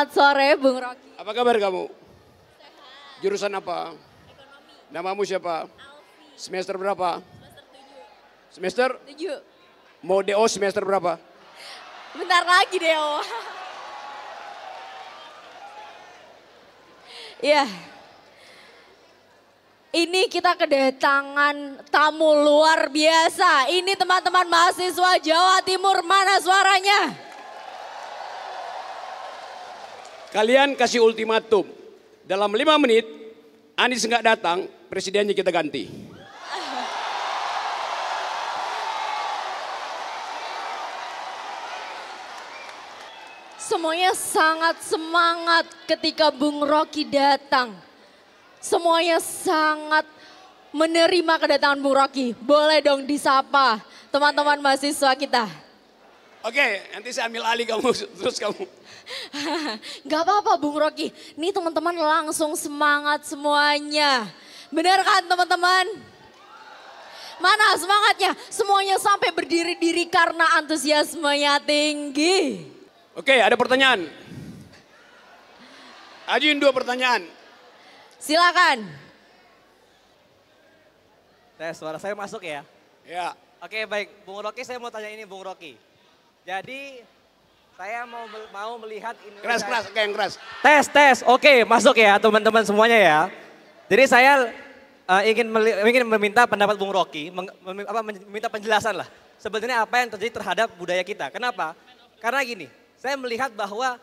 Selamat sore Bung Rocky. Apa kabar kamu? Sehat. Jurusan apa? Ekonomi. Namamu siapa? Alfi. Semester berapa? Semester 7. Semester? 7. Mau DO semester berapa? Bentar lagi DO. Iya. yeah. Ini kita kedatangan tamu luar biasa. Ini teman-teman mahasiswa Jawa Timur, mana suaranya? Kalian kasih ultimatum. Dalam lima menit, Anies nggak datang, presidennya kita ganti. Semuanya sangat semangat ketika Bung Rocky datang. Semuanya sangat menerima kedatangan Bung Rocky. Boleh dong disapa teman-teman mahasiswa kita. Oke, okay, nanti saya ambil alih kamu, terus kamu. Gak apa-apa Bung Rocky, ini teman-teman langsung semangat semuanya. Bener kan teman-teman? Mana semangatnya? Semuanya sampai berdiri-diri karena antusiasmenya tinggi. Oke, okay, ada pertanyaan. Ajuin dua pertanyaan. Silakan. Tes suara saya masuk ya? Ya. Oke, okay, baik. Bung Rocky, saya mau tanya ini Bung Rocky. Jadi saya mau mau melihat ini. Keras keras, oke yang keras. Tes tes, oke masuk ya teman-teman semuanya ya. Jadi saya uh, ingin ingin meminta pendapat Bung Rocky, apa, meminta penjelasan lah. Sebenarnya apa yang terjadi terhadap budaya kita? Kenapa? Karena gini, saya melihat bahwa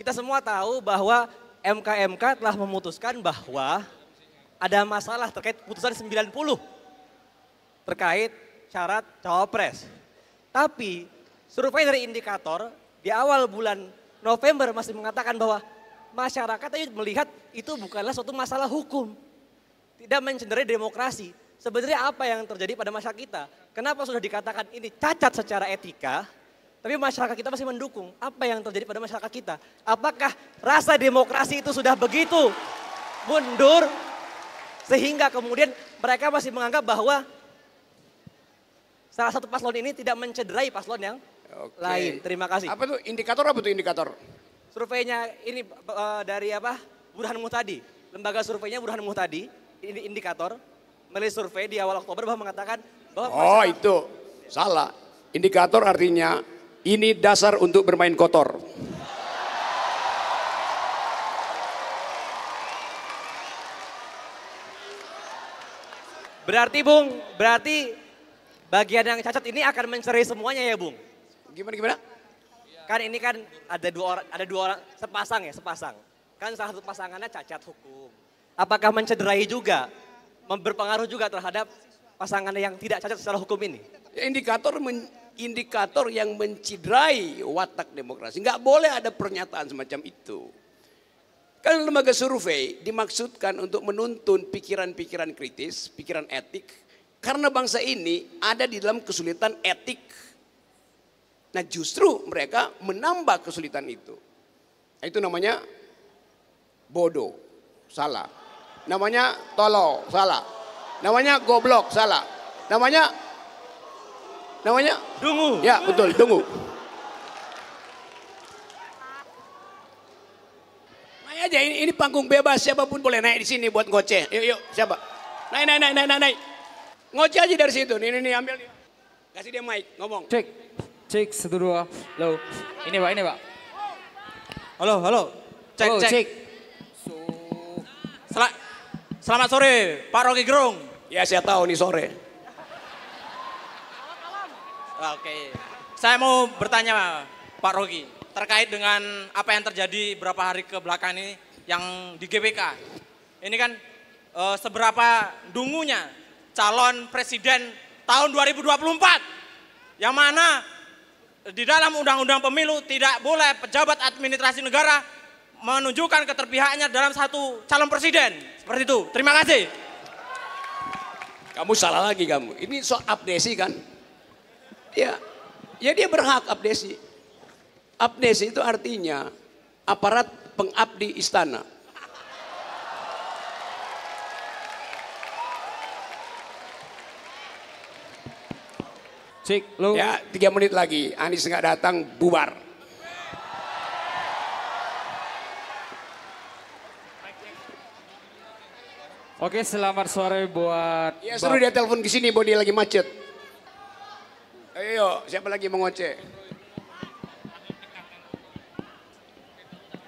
kita semua tahu bahwa MKMK telah memutuskan bahwa ada masalah terkait putusan 90 terkait syarat cawapres. Tapi survei dari indikator di awal bulan November masih mengatakan bahwa masyarakat itu melihat itu bukanlah suatu masalah hukum. Tidak mencederai demokrasi. Sebenarnya apa yang terjadi pada masyarakat kita? Kenapa sudah dikatakan ini cacat secara etika, tapi masyarakat kita masih mendukung. Apa yang terjadi pada masyarakat kita? Apakah rasa demokrasi itu sudah begitu mundur sehingga kemudian mereka masih menganggap bahwa salah satu paslon ini tidak mencederai paslon yang Oke. lain. Terima kasih. Apa tuh indikator apa tuh indikator? Surveinya ini uh, dari apa? Burhan tadi. Lembaga surveinya Burhan tadi ini indikator. melalui survei di awal Oktober bahwa mengatakan bahwa Oh, masalah. itu. Salah. Indikator artinya ini dasar untuk bermain kotor. Berarti Bung, berarti bagian yang cacat ini akan mencari semuanya ya Bung? Gimana gimana? Kan ini kan ada dua orang, ada dua orang sepasang ya, sepasang. Kan salah satu pasangannya cacat hukum. Apakah mencederai juga, berpengaruh juga terhadap pasangan yang tidak cacat secara hukum ini? indikator men, indikator yang mencidrai watak demokrasi. Nggak boleh ada pernyataan semacam itu. Kan lembaga survei dimaksudkan untuk menuntun pikiran-pikiran kritis, pikiran etik. Karena bangsa ini ada di dalam kesulitan etik Nah justru mereka menambah kesulitan itu. Nah, itu namanya bodoh, salah. Namanya tolol, salah. Namanya goblok, salah. Namanya namanya dungu. Ya, betul, dungu. Naik aja ini, ini panggung bebas siapapun boleh naik di sini buat ngoceh. Yuk, yuk, siapa? Naik, naik, naik, naik, naik. Ngoceh aja dari situ. ini ini ambil. Kasih dia mic, ngomong. Cek. Cek satu dua. Halo. Ini pak, ini pak. Halo, halo. Cek, halo, cek. cek. So... Sel Selamat sore, Pak Rocky Gerung. Ya saya tahu nih sore. Oke. Saya mau bertanya Pak Rocky terkait dengan apa yang terjadi beberapa hari ke belakang ini yang di GPK Ini kan uh, seberapa dungunya calon presiden tahun 2024 yang mana di dalam undang-undang pemilu tidak boleh pejabat administrasi negara menunjukkan keterpihakannya dalam satu calon presiden. Seperti itu. Terima kasih. Kamu salah lagi kamu. Ini soal abdesi kan? Ya, ya dia berhak abdesi. Abdesi itu artinya aparat pengabdi istana. Cik, lu. Ya, tiga menit lagi. Anies nggak datang, bubar. Oke, selamat sore buat... Ya, suruh dia telepon ke sini, bahwa lagi macet. Ayo, siapa lagi mau ngoceh?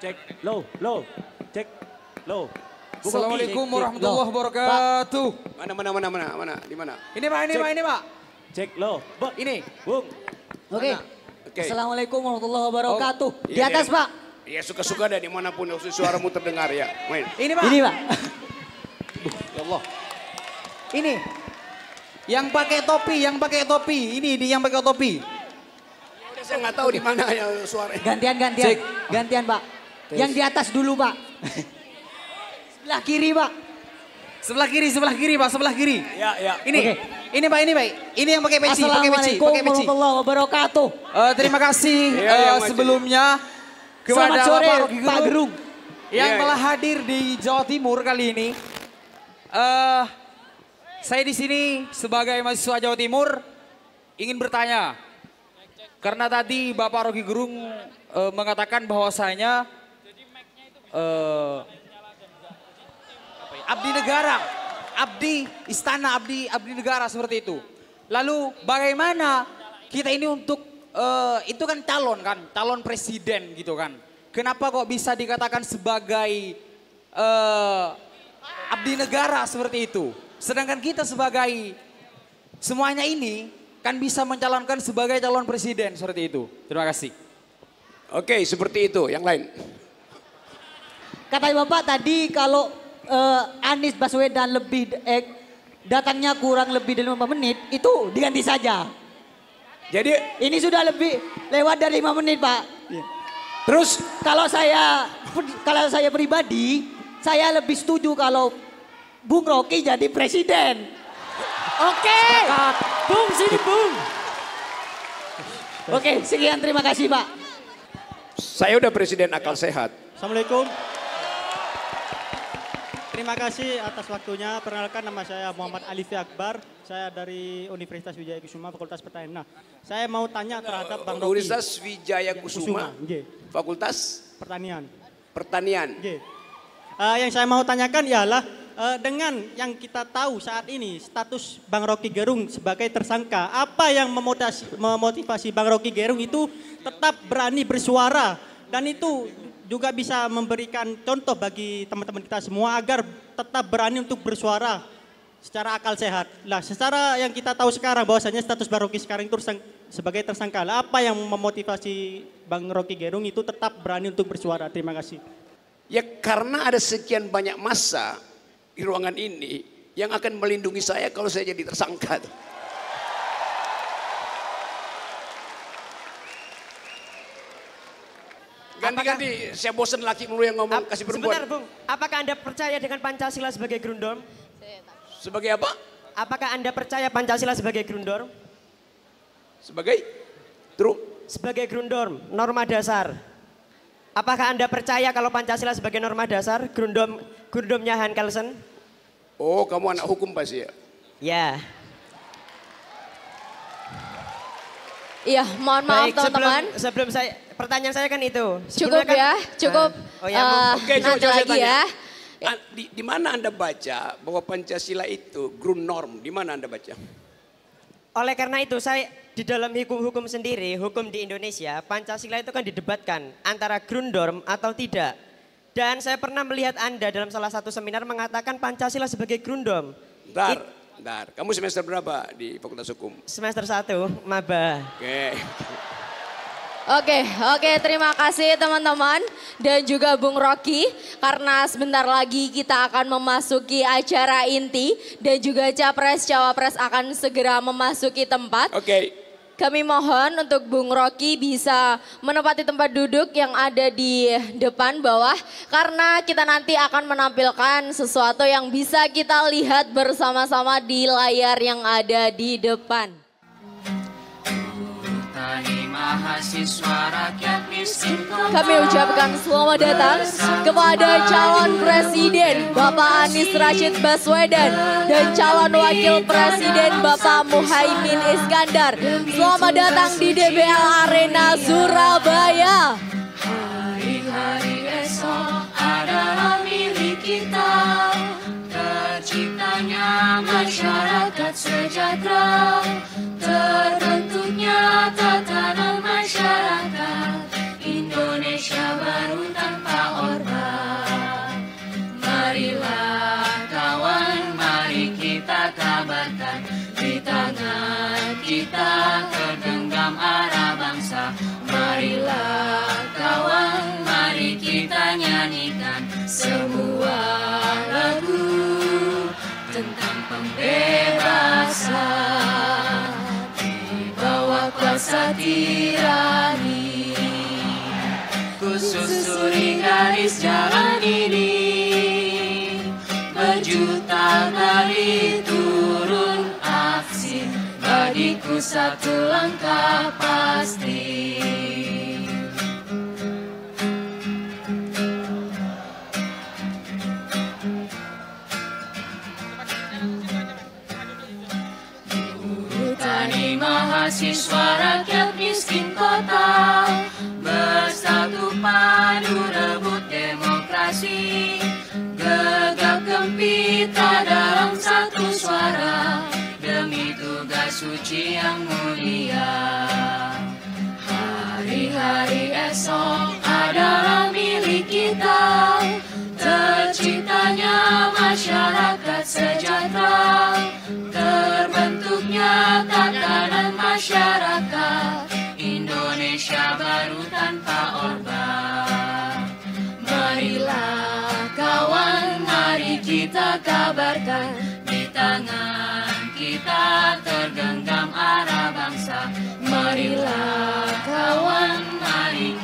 Cek, low, low, cek, low. Assalamualaikum warahmatullahi wabarakatuh. Mana mana mana mana mana di mana? Ini Pak, ini Pak, ini Pak. Cek lo. Bok. Ini. Bung. Oke. Okay. Okay. Assalamualaikum warahmatullahi wabarakatuh. Oh, Di iya, atas iya. Pak. iya suka-suka deh dimanapun suaramu terdengar ya. Main. Ini Pak. Ini Pak. ya Allah. Ini. Yang pakai topi, yang pakai topi. Ini, ini yang pakai topi. Ya saya nggak tahu di mana ya suaranya. Gantian, gantian. Cek. Gantian Pak. Terus. Yang di atas dulu Pak. sebelah kiri Pak. Sebelah kiri, sebelah kiri Pak, sebelah kiri. Ya, ya. Ini. Okay. Ini Pak, ini Pak. Ini yang pakai peci, pakai peci, pakai peci. Assalamualaikum wabarakatuh. Uh, terima kasih uh, sebelumnya kepada sore, Pak, Pak Gerung yang iya, iya. telah hadir di Jawa Timur kali ini. Uh, saya di sini sebagai mahasiswa Jawa Timur ingin bertanya. Karena tadi Bapak Rogi Gerung uh, mengatakan bahwasanya uh, Abdi Negara abdi istana, abdi abdi negara seperti itu. Lalu bagaimana kita ini untuk uh, itu kan calon kan, calon presiden gitu kan. Kenapa kok bisa dikatakan sebagai uh, abdi negara seperti itu? Sedangkan kita sebagai semuanya ini kan bisa mencalonkan sebagai calon presiden seperti itu. Terima kasih. Oke, seperti itu. Yang lain. Kata Bapak tadi kalau uh, Anies Baswedan lebih eh, datangnya kurang lebih dari 5 menit itu diganti saja. Jadi ini sudah lebih lewat dari lima menit, Pak. Iya. Terus kalau saya kalau saya pribadi saya lebih setuju kalau Bung Rocky jadi presiden. Oke. Okay. Bung sini Bung. Oke, okay, sekian terima kasih, Pak. Saya udah presiden akal sehat. Assalamualaikum. Terima kasih atas waktunya. Perkenalkan nama saya Muhammad Alifi Akbar. Saya dari Universitas Wijaya Kusuma, Fakultas Pertanian. Nah, saya mau tanya terhadap Bang Rocky. Universitas Wijaya Kusuma, Fakultas Pertanian. Pertanian. Uh, yang saya mau tanyakan ialah uh, dengan yang kita tahu saat ini status Bang Rocky Gerung sebagai tersangka, apa yang memotivasi, memotivasi Bang Rocky Gerung itu tetap berani bersuara dan itu juga bisa memberikan contoh bagi teman-teman kita semua agar tetap berani untuk bersuara secara akal sehat. Nah, secara yang kita tahu sekarang bahwasanya status Bang Rocky sekarang itu sebagai tersangka. Lah, apa yang memotivasi Bang Rocky Gerung itu tetap berani untuk bersuara? Terima kasih. Ya karena ada sekian banyak massa di ruangan ini yang akan melindungi saya kalau saya jadi tersangka. Ganti-ganti, apakah... saya bosen laki mulu yang ngomong, kasih perempuan. Sebentar Bung, apakah Anda percaya dengan Pancasila sebagai grundorm? Sebagai apa? Apakah Anda percaya Pancasila sebagai grundorm? Sebagai? True. Sebagai grundorm, norma dasar. Apakah Anda percaya kalau Pancasila sebagai norma dasar, grundom, grundomnya Han Kelsen? Oh, kamu anak hukum pasti ya? Ya. Iya, mohon maaf teman-teman. Sebelum, sebelum saya pertanyaan saya kan itu. Cukup kan, ya, cukup. Uh, oh ya, uh, oke, okay, coba, lagi tanya. ya. Ah, di, di mana Anda baca bahwa Pancasila itu ground norm? Di mana Anda baca? Oleh karena itu saya di dalam hukum-hukum sendiri, hukum di Indonesia, Pancasila itu kan didebatkan antara ground norm atau tidak. Dan saya pernah melihat Anda dalam salah satu seminar mengatakan Pancasila sebagai ground norm. Bentar, bentar. Kamu semester berapa di Fakultas Hukum? Semester satu, Maba. Oke. Okay. Oke, oke terima kasih teman-teman dan juga Bung Rocky karena sebentar lagi kita akan memasuki acara inti dan juga capres cawapres akan segera memasuki tempat. Oke. Okay. Kami mohon untuk Bung Rocky bisa menempati tempat duduk yang ada di depan bawah karena kita nanti akan menampilkan sesuatu yang bisa kita lihat bersama-sama di layar yang ada di depan mahasiswa rakyat miskin Kami ucapkan selamat datang kepada calon presiden Bapak Anies Rashid Baswedan dan calon wakil presiden Bapak Muhaimin Iskandar. Selamat datang di DBL Arena Surabaya. masyarakat sejahtera Terbentuknya tatanan masyarakat Indonesia baru tanpa orba Marilah kawan, mari kita kabarkan Di tangan kita tergenggam arah bangsa Marilah kawan, mari kita nyanyikan Semua pembebasan di bawah kuasa tirani ku susuri garis jalan ini berjuta kali turun aksi bagiku satu langkah pasti mahasiswa rakyat miskin kota Bersatu padu rebut demokrasi Gegap gempita dalam satu suara Demi tugas suci yang mulia Hari-hari esok adalah milik kita Terciptanya masyarakat sejahtera tatanan masyarakat Indonesia baru tanpa orba Marilah kawan, mari kita kabarkan Di tangan kita tergenggam arah bangsa Marilah kawan, mari kita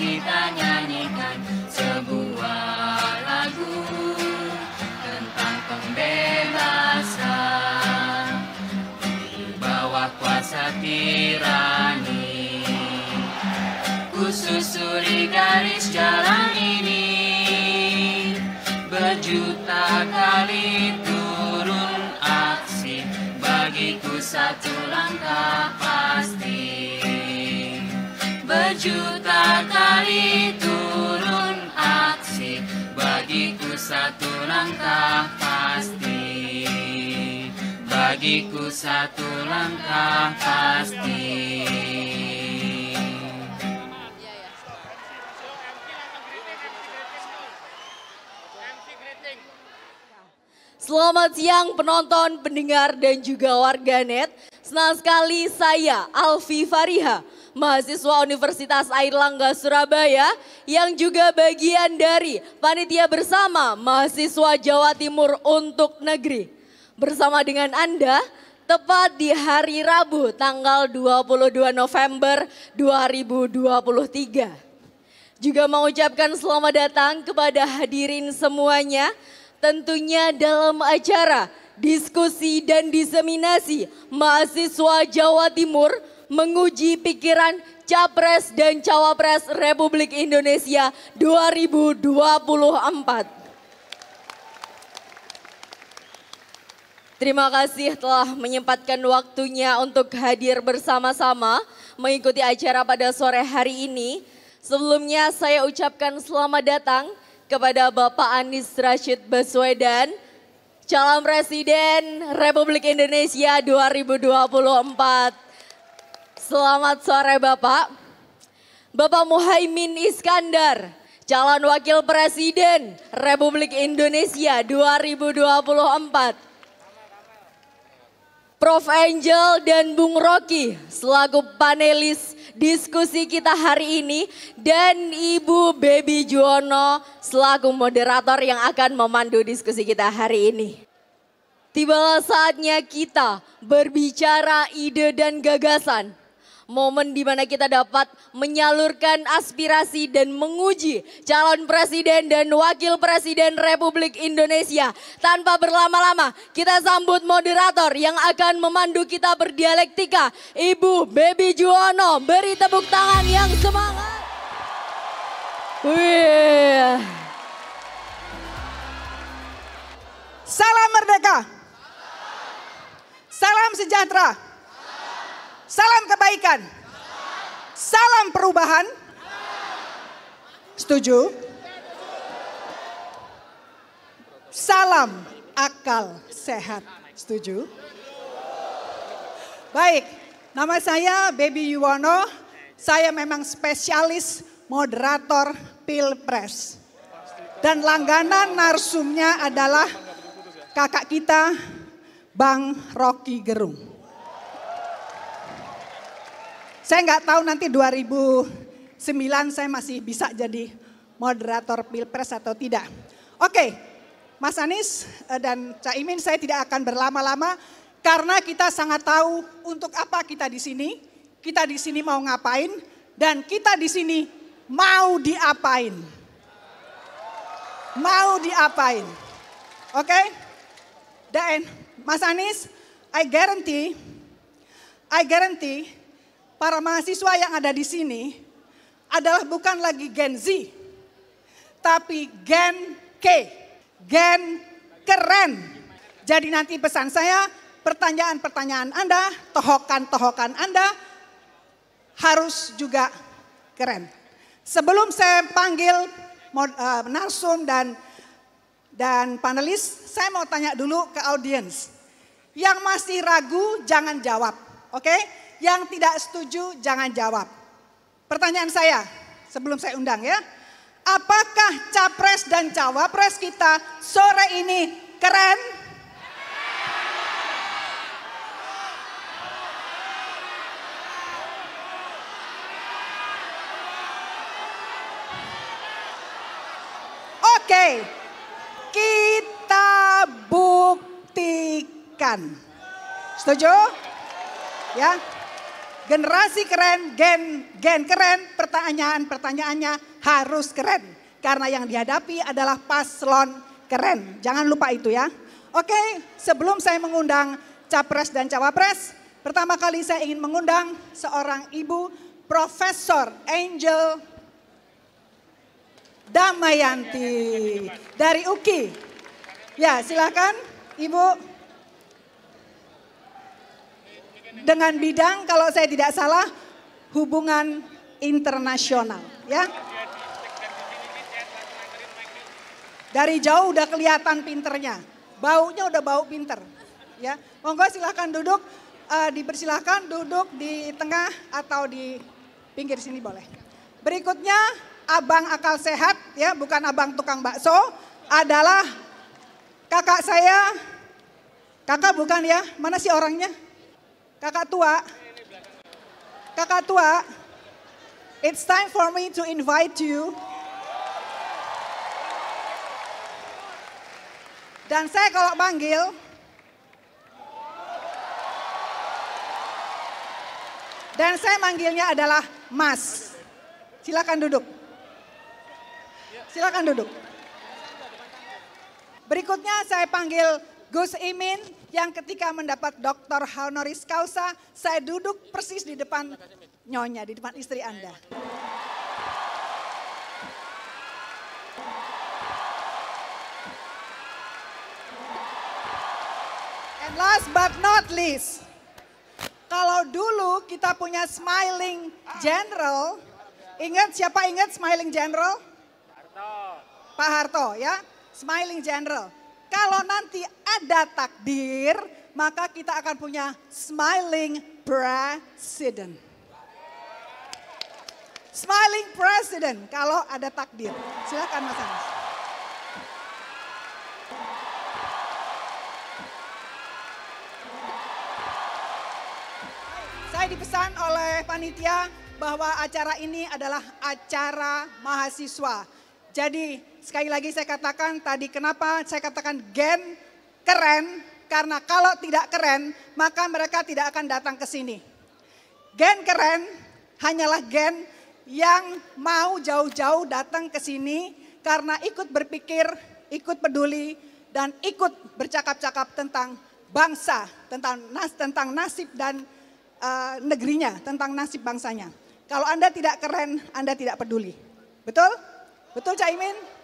satirani Kususuri garis jalan ini Berjuta kali turun aksi Bagiku satu langkah pasti Berjuta kali turun aksi Bagiku satu langkah pasti bagiku satu langkah pasti Selamat siang penonton, pendengar dan juga warganet. Senang sekali saya Alfi Fariha, mahasiswa Universitas Airlangga Surabaya yang juga bagian dari panitia bersama mahasiswa Jawa Timur untuk negeri bersama dengan Anda tepat di hari Rabu tanggal 22 November 2023. Juga mengucapkan selamat datang kepada hadirin semuanya tentunya dalam acara diskusi dan diseminasi mahasiswa Jawa Timur menguji pikiran Capres dan Cawapres Republik Indonesia 2024. Terima kasih telah menyempatkan waktunya untuk hadir bersama-sama mengikuti acara pada sore hari ini. Sebelumnya saya ucapkan selamat datang kepada Bapak Anies Rashid Baswedan, calon Presiden Republik Indonesia 2024. Selamat sore Bapak. Bapak Muhaimin Iskandar, calon Wakil Presiden Republik Indonesia 2024. Prof. Angel dan Bung Rocky selaku panelis diskusi kita hari ini dan Ibu Baby Juwono selaku moderator yang akan memandu diskusi kita hari ini. Tibalah saatnya kita berbicara ide dan gagasan momen di mana kita dapat menyalurkan aspirasi dan menguji calon presiden dan wakil presiden Republik Indonesia. Tanpa berlama-lama, kita sambut moderator yang akan memandu kita berdialektika, Ibu Baby Juwono. Beri tepuk tangan yang semangat. Wih. Salam merdeka. Salam sejahtera. Salam kebaikan. Salam perubahan. Setuju? Salam akal sehat. Setuju? Baik, nama saya Baby Yuwono. Saya memang spesialis moderator Pilpres. Dan langganan narsumnya adalah kakak kita Bang Rocky Gerung. Saya nggak tahu nanti 2009 saya masih bisa jadi moderator pilpres atau tidak. Oke, Mas Anies eh, dan Cak Imin saya tidak akan berlama-lama karena kita sangat tahu untuk apa kita di sini, kita di sini mau ngapain, dan kita di sini mau diapain. Mau diapain. Oke? Okay? Dan Mas Anies, I guarantee, I guarantee para mahasiswa yang ada di sini adalah bukan lagi Gen Z, tapi Gen K, Gen keren. Jadi nanti pesan saya, pertanyaan-pertanyaan Anda, tohokan-tohokan Anda harus juga keren. Sebelum saya panggil eh, narsum dan dan panelis, saya mau tanya dulu ke audiens. Yang masih ragu jangan jawab, oke? Okay? Yang tidak setuju jangan jawab. Pertanyaan saya sebelum saya undang ya. Apakah capres dan cawapres kita sore ini keren? Oke, kita buktikan. Setuju? Ya generasi keren, gen gen keren, pertanyaan-pertanyaannya harus keren. Karena yang dihadapi adalah paslon keren. Jangan lupa itu ya. Oke, sebelum saya mengundang capres dan cawapres, pertama kali saya ingin mengundang seorang ibu Profesor Angel Damayanti dari UKI. Ya, silakan Ibu. dengan bidang kalau saya tidak salah hubungan internasional ya. Dari jauh udah kelihatan pinternya, baunya udah bau pinter ya. Monggo silahkan duduk, uh, dipersilahkan duduk di tengah atau di pinggir sini boleh. Berikutnya abang akal sehat ya, bukan abang tukang bakso, adalah kakak saya, kakak bukan ya, mana sih orangnya? Kakak tua, kakak tua, it's time for me to invite you. Dan saya kalau panggil, dan saya manggilnya adalah Mas. Silakan duduk. Silakan duduk. Berikutnya saya panggil Gus Imin yang ketika mendapat doktor honoris causa, saya duduk persis di depan nyonya, di depan istri Anda. And last but not least, kalau dulu kita punya smiling general, ingat siapa ingat smiling general? Pak Harto ya, smiling general. Kalau nanti ada takdir, maka kita akan punya smiling president. Smiling president kalau ada takdir. Silakan Mas Anies. Saya dipesan oleh panitia bahwa acara ini adalah acara mahasiswa. Jadi sekali lagi saya katakan tadi kenapa saya katakan gen keren karena kalau tidak keren maka mereka tidak akan datang ke sini. Gen keren hanyalah gen yang mau jauh-jauh datang ke sini karena ikut berpikir, ikut peduli dan ikut bercakap-cakap tentang bangsa, tentang nas tentang nasib dan uh, negerinya, tentang nasib bangsanya. Kalau Anda tidak keren, Anda tidak peduli. Betul? Betul Caimin?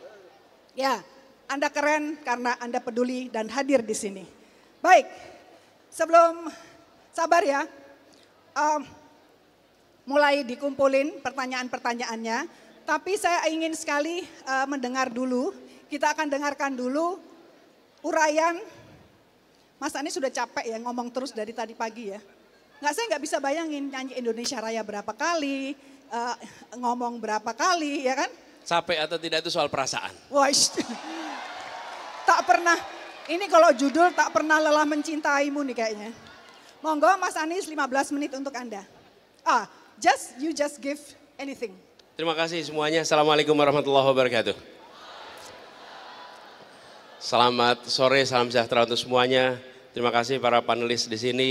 Ya, Anda keren karena Anda peduli dan hadir di sini. Baik, sebelum sabar ya, um, mulai dikumpulin pertanyaan-pertanyaannya. Tapi saya ingin sekali uh, mendengar dulu, kita akan dengarkan dulu uraian. Mas Anies sudah capek ya ngomong terus dari tadi pagi ya. Nggak saya nggak bisa bayangin nyanyi Indonesia Raya berapa kali, uh, ngomong berapa kali ya kan capek atau tidak itu soal perasaan. Wah, tak pernah. Ini kalau judul tak pernah lelah mencintaimu nih kayaknya. Monggo Mas Anies 15 menit untuk Anda. Ah, just you just give anything. Terima kasih semuanya. Assalamualaikum warahmatullahi wabarakatuh. Selamat sore, salam sejahtera untuk semuanya. Terima kasih para panelis di sini,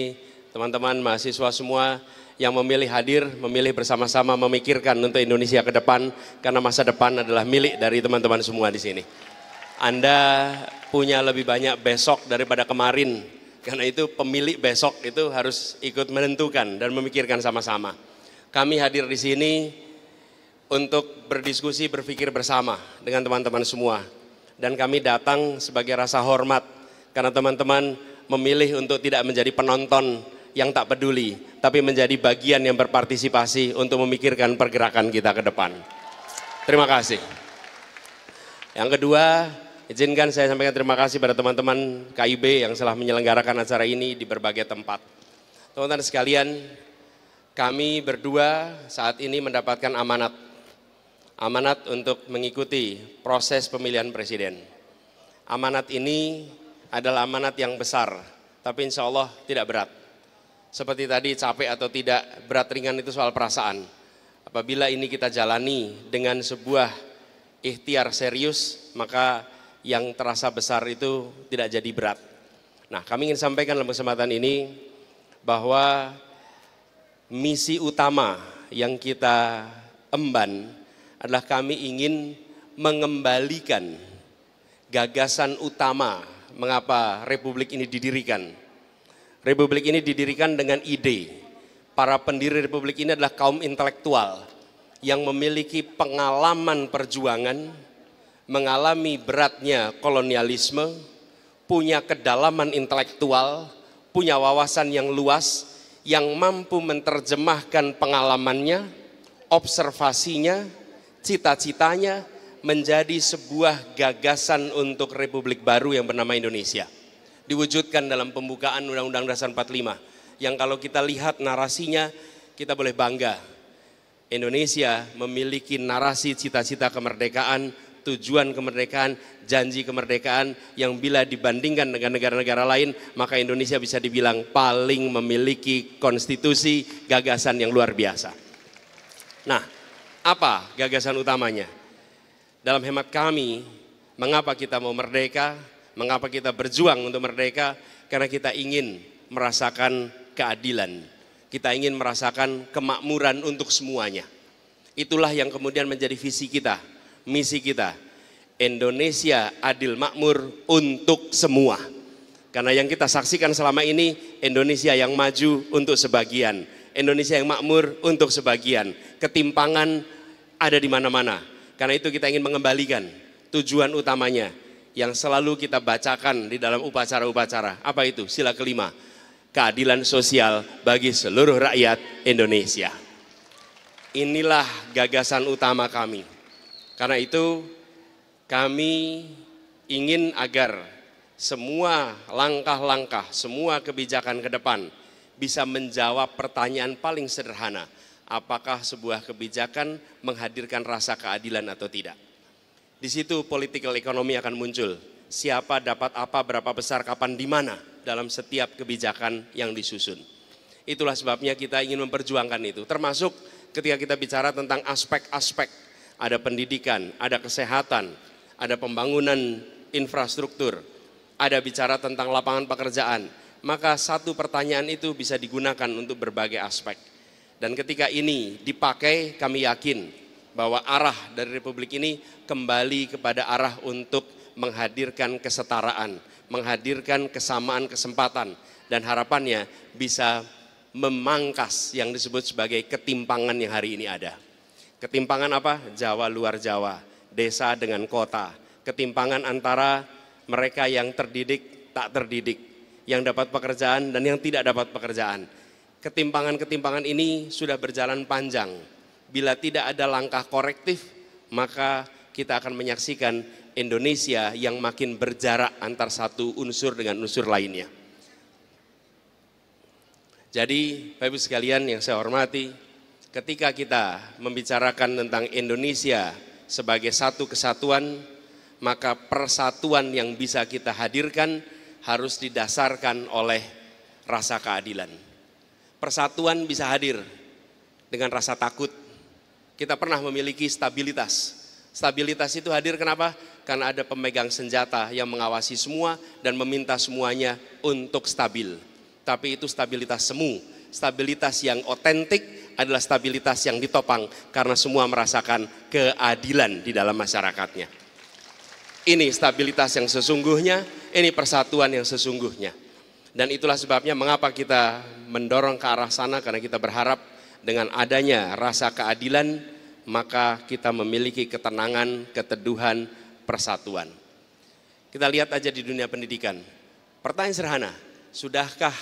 teman-teman mahasiswa semua yang memilih hadir, memilih bersama-sama memikirkan untuk Indonesia ke depan karena masa depan adalah milik dari teman-teman semua di sini. Anda punya lebih banyak besok daripada kemarin. Karena itu pemilik besok itu harus ikut menentukan dan memikirkan sama-sama. Kami hadir di sini untuk berdiskusi, berpikir bersama dengan teman-teman semua. Dan kami datang sebagai rasa hormat karena teman-teman memilih untuk tidak menjadi penonton yang tak peduli, tapi menjadi bagian yang berpartisipasi untuk memikirkan pergerakan kita ke depan. Terima kasih. Yang kedua, izinkan saya sampaikan terima kasih pada teman-teman KIB yang telah menyelenggarakan acara ini di berbagai tempat. Teman-teman sekalian, kami berdua saat ini mendapatkan amanat. Amanat untuk mengikuti proses pemilihan presiden. Amanat ini adalah amanat yang besar, tapi insya Allah tidak berat seperti tadi capek atau tidak, berat ringan itu soal perasaan. Apabila ini kita jalani dengan sebuah ikhtiar serius, maka yang terasa besar itu tidak jadi berat. Nah, kami ingin sampaikan dalam kesempatan ini bahwa misi utama yang kita emban adalah kami ingin mengembalikan gagasan utama mengapa republik ini didirikan Republik ini didirikan dengan ide. Para pendiri republik ini adalah kaum intelektual yang memiliki pengalaman perjuangan, mengalami beratnya kolonialisme, punya kedalaman intelektual, punya wawasan yang luas, yang mampu menerjemahkan pengalamannya, observasinya, cita-citanya menjadi sebuah gagasan untuk republik baru yang bernama Indonesia diwujudkan dalam pembukaan Undang-Undang Dasar 45 yang kalau kita lihat narasinya kita boleh bangga. Indonesia memiliki narasi cita-cita kemerdekaan, tujuan kemerdekaan, janji kemerdekaan yang bila dibandingkan dengan negara-negara lain maka Indonesia bisa dibilang paling memiliki konstitusi gagasan yang luar biasa. Nah, apa gagasan utamanya? Dalam hemat kami, mengapa kita mau merdeka? Mengapa kita berjuang untuk merdeka? Karena kita ingin merasakan keadilan. Kita ingin merasakan kemakmuran untuk semuanya. Itulah yang kemudian menjadi visi kita, misi kita. Indonesia adil makmur untuk semua. Karena yang kita saksikan selama ini Indonesia yang maju untuk sebagian, Indonesia yang makmur untuk sebagian. Ketimpangan ada di mana-mana. Karena itu kita ingin mengembalikan tujuan utamanya yang selalu kita bacakan di dalam upacara-upacara. Apa itu? Sila kelima. Keadilan sosial bagi seluruh rakyat Indonesia. Inilah gagasan utama kami. Karena itu kami ingin agar semua langkah-langkah, semua kebijakan ke depan bisa menjawab pertanyaan paling sederhana, apakah sebuah kebijakan menghadirkan rasa keadilan atau tidak. Di situ political economy akan muncul. Siapa dapat apa, berapa besar, kapan, di mana dalam setiap kebijakan yang disusun. Itulah sebabnya kita ingin memperjuangkan itu. Termasuk ketika kita bicara tentang aspek-aspek. Ada pendidikan, ada kesehatan, ada pembangunan infrastruktur, ada bicara tentang lapangan pekerjaan. Maka satu pertanyaan itu bisa digunakan untuk berbagai aspek. Dan ketika ini dipakai kami yakin bahwa arah dari republik ini kembali kepada arah untuk menghadirkan kesetaraan, menghadirkan kesamaan kesempatan dan harapannya bisa memangkas yang disebut sebagai ketimpangan yang hari ini ada. Ketimpangan apa? Jawa luar Jawa, desa dengan kota, ketimpangan antara mereka yang terdidik tak terdidik, yang dapat pekerjaan dan yang tidak dapat pekerjaan. Ketimpangan-ketimpangan ini sudah berjalan panjang Bila tidak ada langkah korektif, maka kita akan menyaksikan Indonesia yang makin berjarak antar satu unsur dengan unsur lainnya. Jadi, Bapak Ibu sekalian yang saya hormati, ketika kita membicarakan tentang Indonesia sebagai satu kesatuan, maka persatuan yang bisa kita hadirkan harus didasarkan oleh rasa keadilan. Persatuan bisa hadir dengan rasa takut, kita pernah memiliki stabilitas. Stabilitas itu hadir kenapa? Karena ada pemegang senjata yang mengawasi semua dan meminta semuanya untuk stabil. Tapi itu stabilitas semu. Stabilitas yang otentik adalah stabilitas yang ditopang karena semua merasakan keadilan di dalam masyarakatnya. Ini stabilitas yang sesungguhnya, ini persatuan yang sesungguhnya. Dan itulah sebabnya mengapa kita mendorong ke arah sana karena kita berharap dengan adanya rasa keadilan, maka kita memiliki ketenangan, keteduhan, persatuan. Kita lihat aja di dunia pendidikan. Pertanyaan sederhana, sudahkah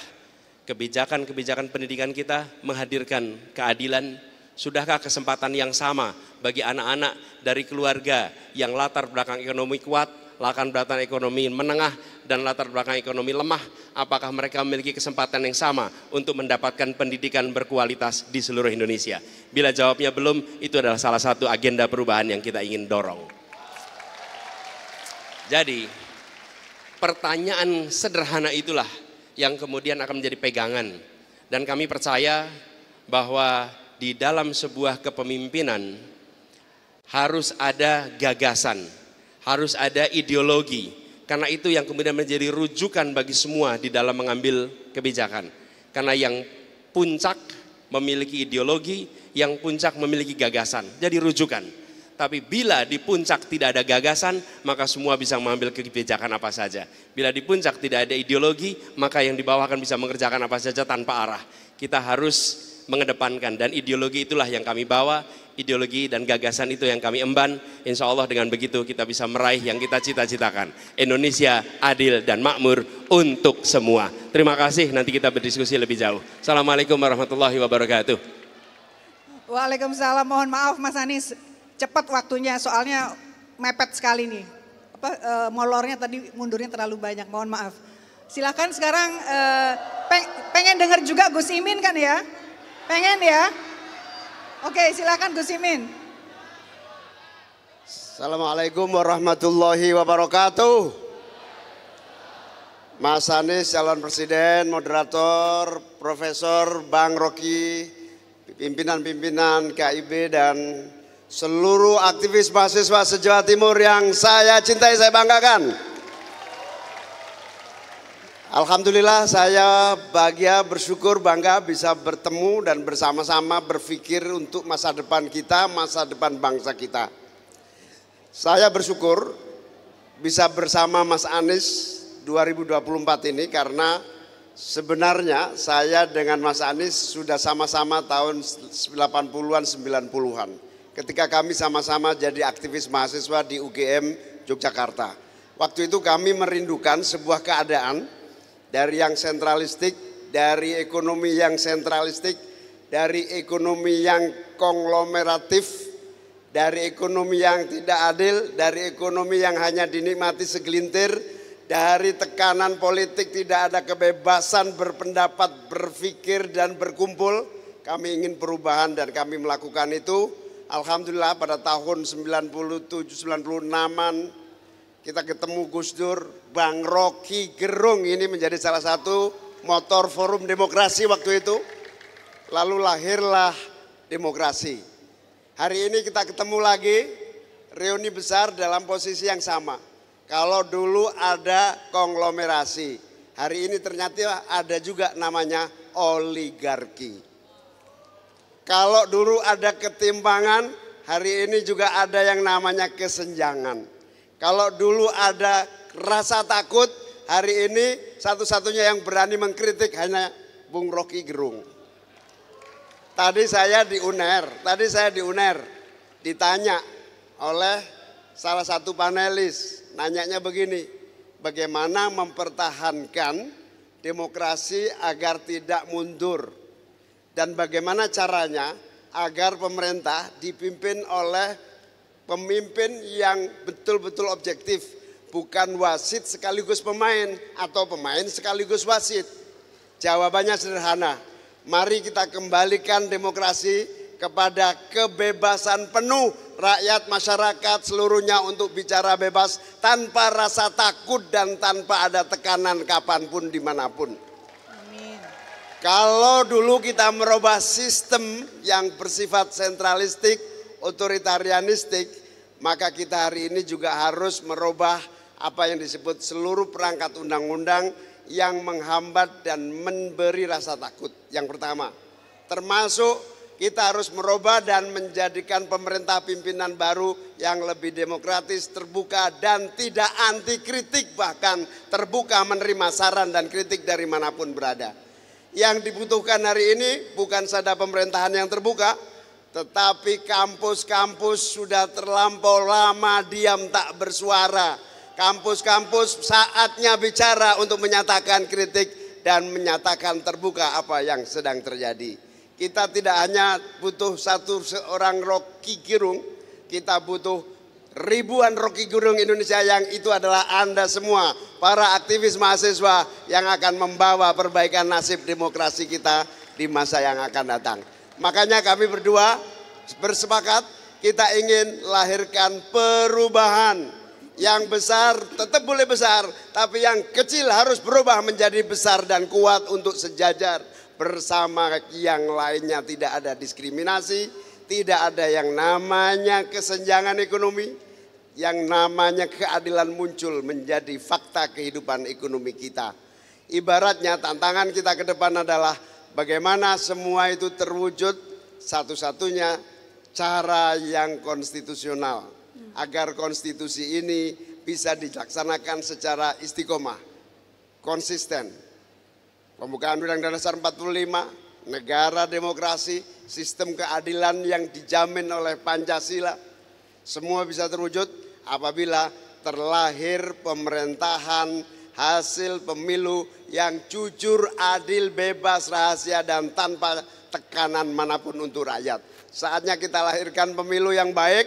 kebijakan-kebijakan pendidikan kita menghadirkan keadilan? Sudahkah kesempatan yang sama bagi anak-anak dari keluarga yang latar belakang ekonomi kuat latar belakang ekonomi menengah dan latar belakang ekonomi lemah, apakah mereka memiliki kesempatan yang sama untuk mendapatkan pendidikan berkualitas di seluruh Indonesia? Bila jawabnya belum, itu adalah salah satu agenda perubahan yang kita ingin dorong. Jadi, pertanyaan sederhana itulah yang kemudian akan menjadi pegangan. Dan kami percaya bahwa di dalam sebuah kepemimpinan harus ada gagasan, harus ada ideologi. Karena itu yang kemudian menjadi rujukan bagi semua di dalam mengambil kebijakan. Karena yang puncak memiliki ideologi, yang puncak memiliki gagasan. Jadi rujukan. Tapi bila di puncak tidak ada gagasan, maka semua bisa mengambil kebijakan apa saja. Bila di puncak tidak ada ideologi, maka yang di bawah akan bisa mengerjakan apa saja tanpa arah. Kita harus mengedepankan dan ideologi itulah yang kami bawa, ideologi dan gagasan itu yang kami emban. Insya Allah dengan begitu kita bisa meraih yang kita cita-citakan. Indonesia adil dan makmur untuk semua. Terima kasih, nanti kita berdiskusi lebih jauh. Assalamualaikum warahmatullahi wabarakatuh. Waalaikumsalam, mohon maaf Mas Anies, cepat waktunya soalnya mepet sekali nih. Apa, e, molornya tadi mundurnya terlalu banyak, mohon maaf. silahkan sekarang e, pengen dengar juga Gus Imin kan ya? Pengen ya? Oke, silakan Gus Imin. Assalamualaikum warahmatullahi wabarakatuh. Mas Anies calon presiden, moderator, Profesor Bang Rocky, pimpinan-pimpinan KIB dan seluruh aktivis mahasiswa sejawa Timur yang saya cintai, saya banggakan. Alhamdulillah saya bahagia, bersyukur, bangga bisa bertemu dan bersama-sama berpikir untuk masa depan kita, masa depan bangsa kita. Saya bersyukur bisa bersama Mas Anies 2024 ini karena sebenarnya saya dengan Mas Anies sudah sama-sama tahun 80-an, 90-an. Ketika kami sama-sama jadi aktivis mahasiswa di UGM Yogyakarta. Waktu itu kami merindukan sebuah keadaan dari yang sentralistik, dari ekonomi yang sentralistik, dari ekonomi yang konglomeratif, dari ekonomi yang tidak adil, dari ekonomi yang hanya dinikmati segelintir, dari tekanan politik tidak ada kebebasan berpendapat, berpikir dan berkumpul. Kami ingin perubahan dan kami melakukan itu. Alhamdulillah pada tahun 97 96 kita ketemu Gus Dur, Bang Rocky Gerung ini menjadi salah satu motor forum demokrasi waktu itu. Lalu lahirlah demokrasi. Hari ini kita ketemu lagi, reuni besar dalam posisi yang sama. Kalau dulu ada konglomerasi, hari ini ternyata ada juga namanya oligarki. Kalau dulu ada ketimpangan, hari ini juga ada yang namanya kesenjangan. Kalau dulu ada rasa takut, hari ini satu-satunya yang berani mengkritik hanya Bung Rocky Gerung. Tadi saya di UNER, tadi saya di UNER ditanya oleh salah satu panelis, nanyanya begini, bagaimana mempertahankan demokrasi agar tidak mundur dan bagaimana caranya agar pemerintah dipimpin oleh Pemimpin yang betul-betul objektif, bukan wasit sekaligus pemain atau pemain sekaligus wasit. Jawabannya sederhana. Mari kita kembalikan demokrasi kepada kebebasan penuh rakyat masyarakat seluruhnya untuk bicara bebas tanpa rasa takut dan tanpa ada tekanan kapanpun dimanapun. Amin. Kalau dulu kita merubah sistem yang bersifat sentralistik, otoritarianistik, maka kita hari ini juga harus merubah apa yang disebut seluruh perangkat undang-undang yang menghambat dan memberi rasa takut. Yang pertama, termasuk kita harus merubah dan menjadikan pemerintah pimpinan baru yang lebih demokratis, terbuka dan tidak anti kritik bahkan terbuka menerima saran dan kritik dari manapun berada. Yang dibutuhkan hari ini bukan saja pemerintahan yang terbuka, tetapi kampus-kampus sudah terlampau lama diam tak bersuara. Kampus-kampus saatnya bicara untuk menyatakan kritik dan menyatakan terbuka apa yang sedang terjadi. Kita tidak hanya butuh satu seorang Rocky gerung, kita butuh ribuan Rocky gerung Indonesia yang itu adalah Anda semua, para aktivis mahasiswa yang akan membawa perbaikan nasib demokrasi kita di masa yang akan datang. Makanya kami berdua bersepakat kita ingin lahirkan perubahan yang besar tetap boleh besar, tapi yang kecil harus berubah menjadi besar dan kuat untuk sejajar bersama yang lainnya. Tidak ada diskriminasi, tidak ada yang namanya kesenjangan ekonomi, yang namanya keadilan muncul menjadi fakta kehidupan ekonomi kita. Ibaratnya tantangan kita ke depan adalah Bagaimana semua itu terwujud satu-satunya cara yang konstitusional agar konstitusi ini bisa dilaksanakan secara istiqomah, konsisten. Pembukaan Undang-Undang Dasar 45, negara demokrasi, sistem keadilan yang dijamin oleh Pancasila, semua bisa terwujud apabila terlahir pemerintahan hasil pemilu yang jujur, adil, bebas, rahasia, dan tanpa tekanan manapun untuk rakyat. Saatnya kita lahirkan pemilu yang baik,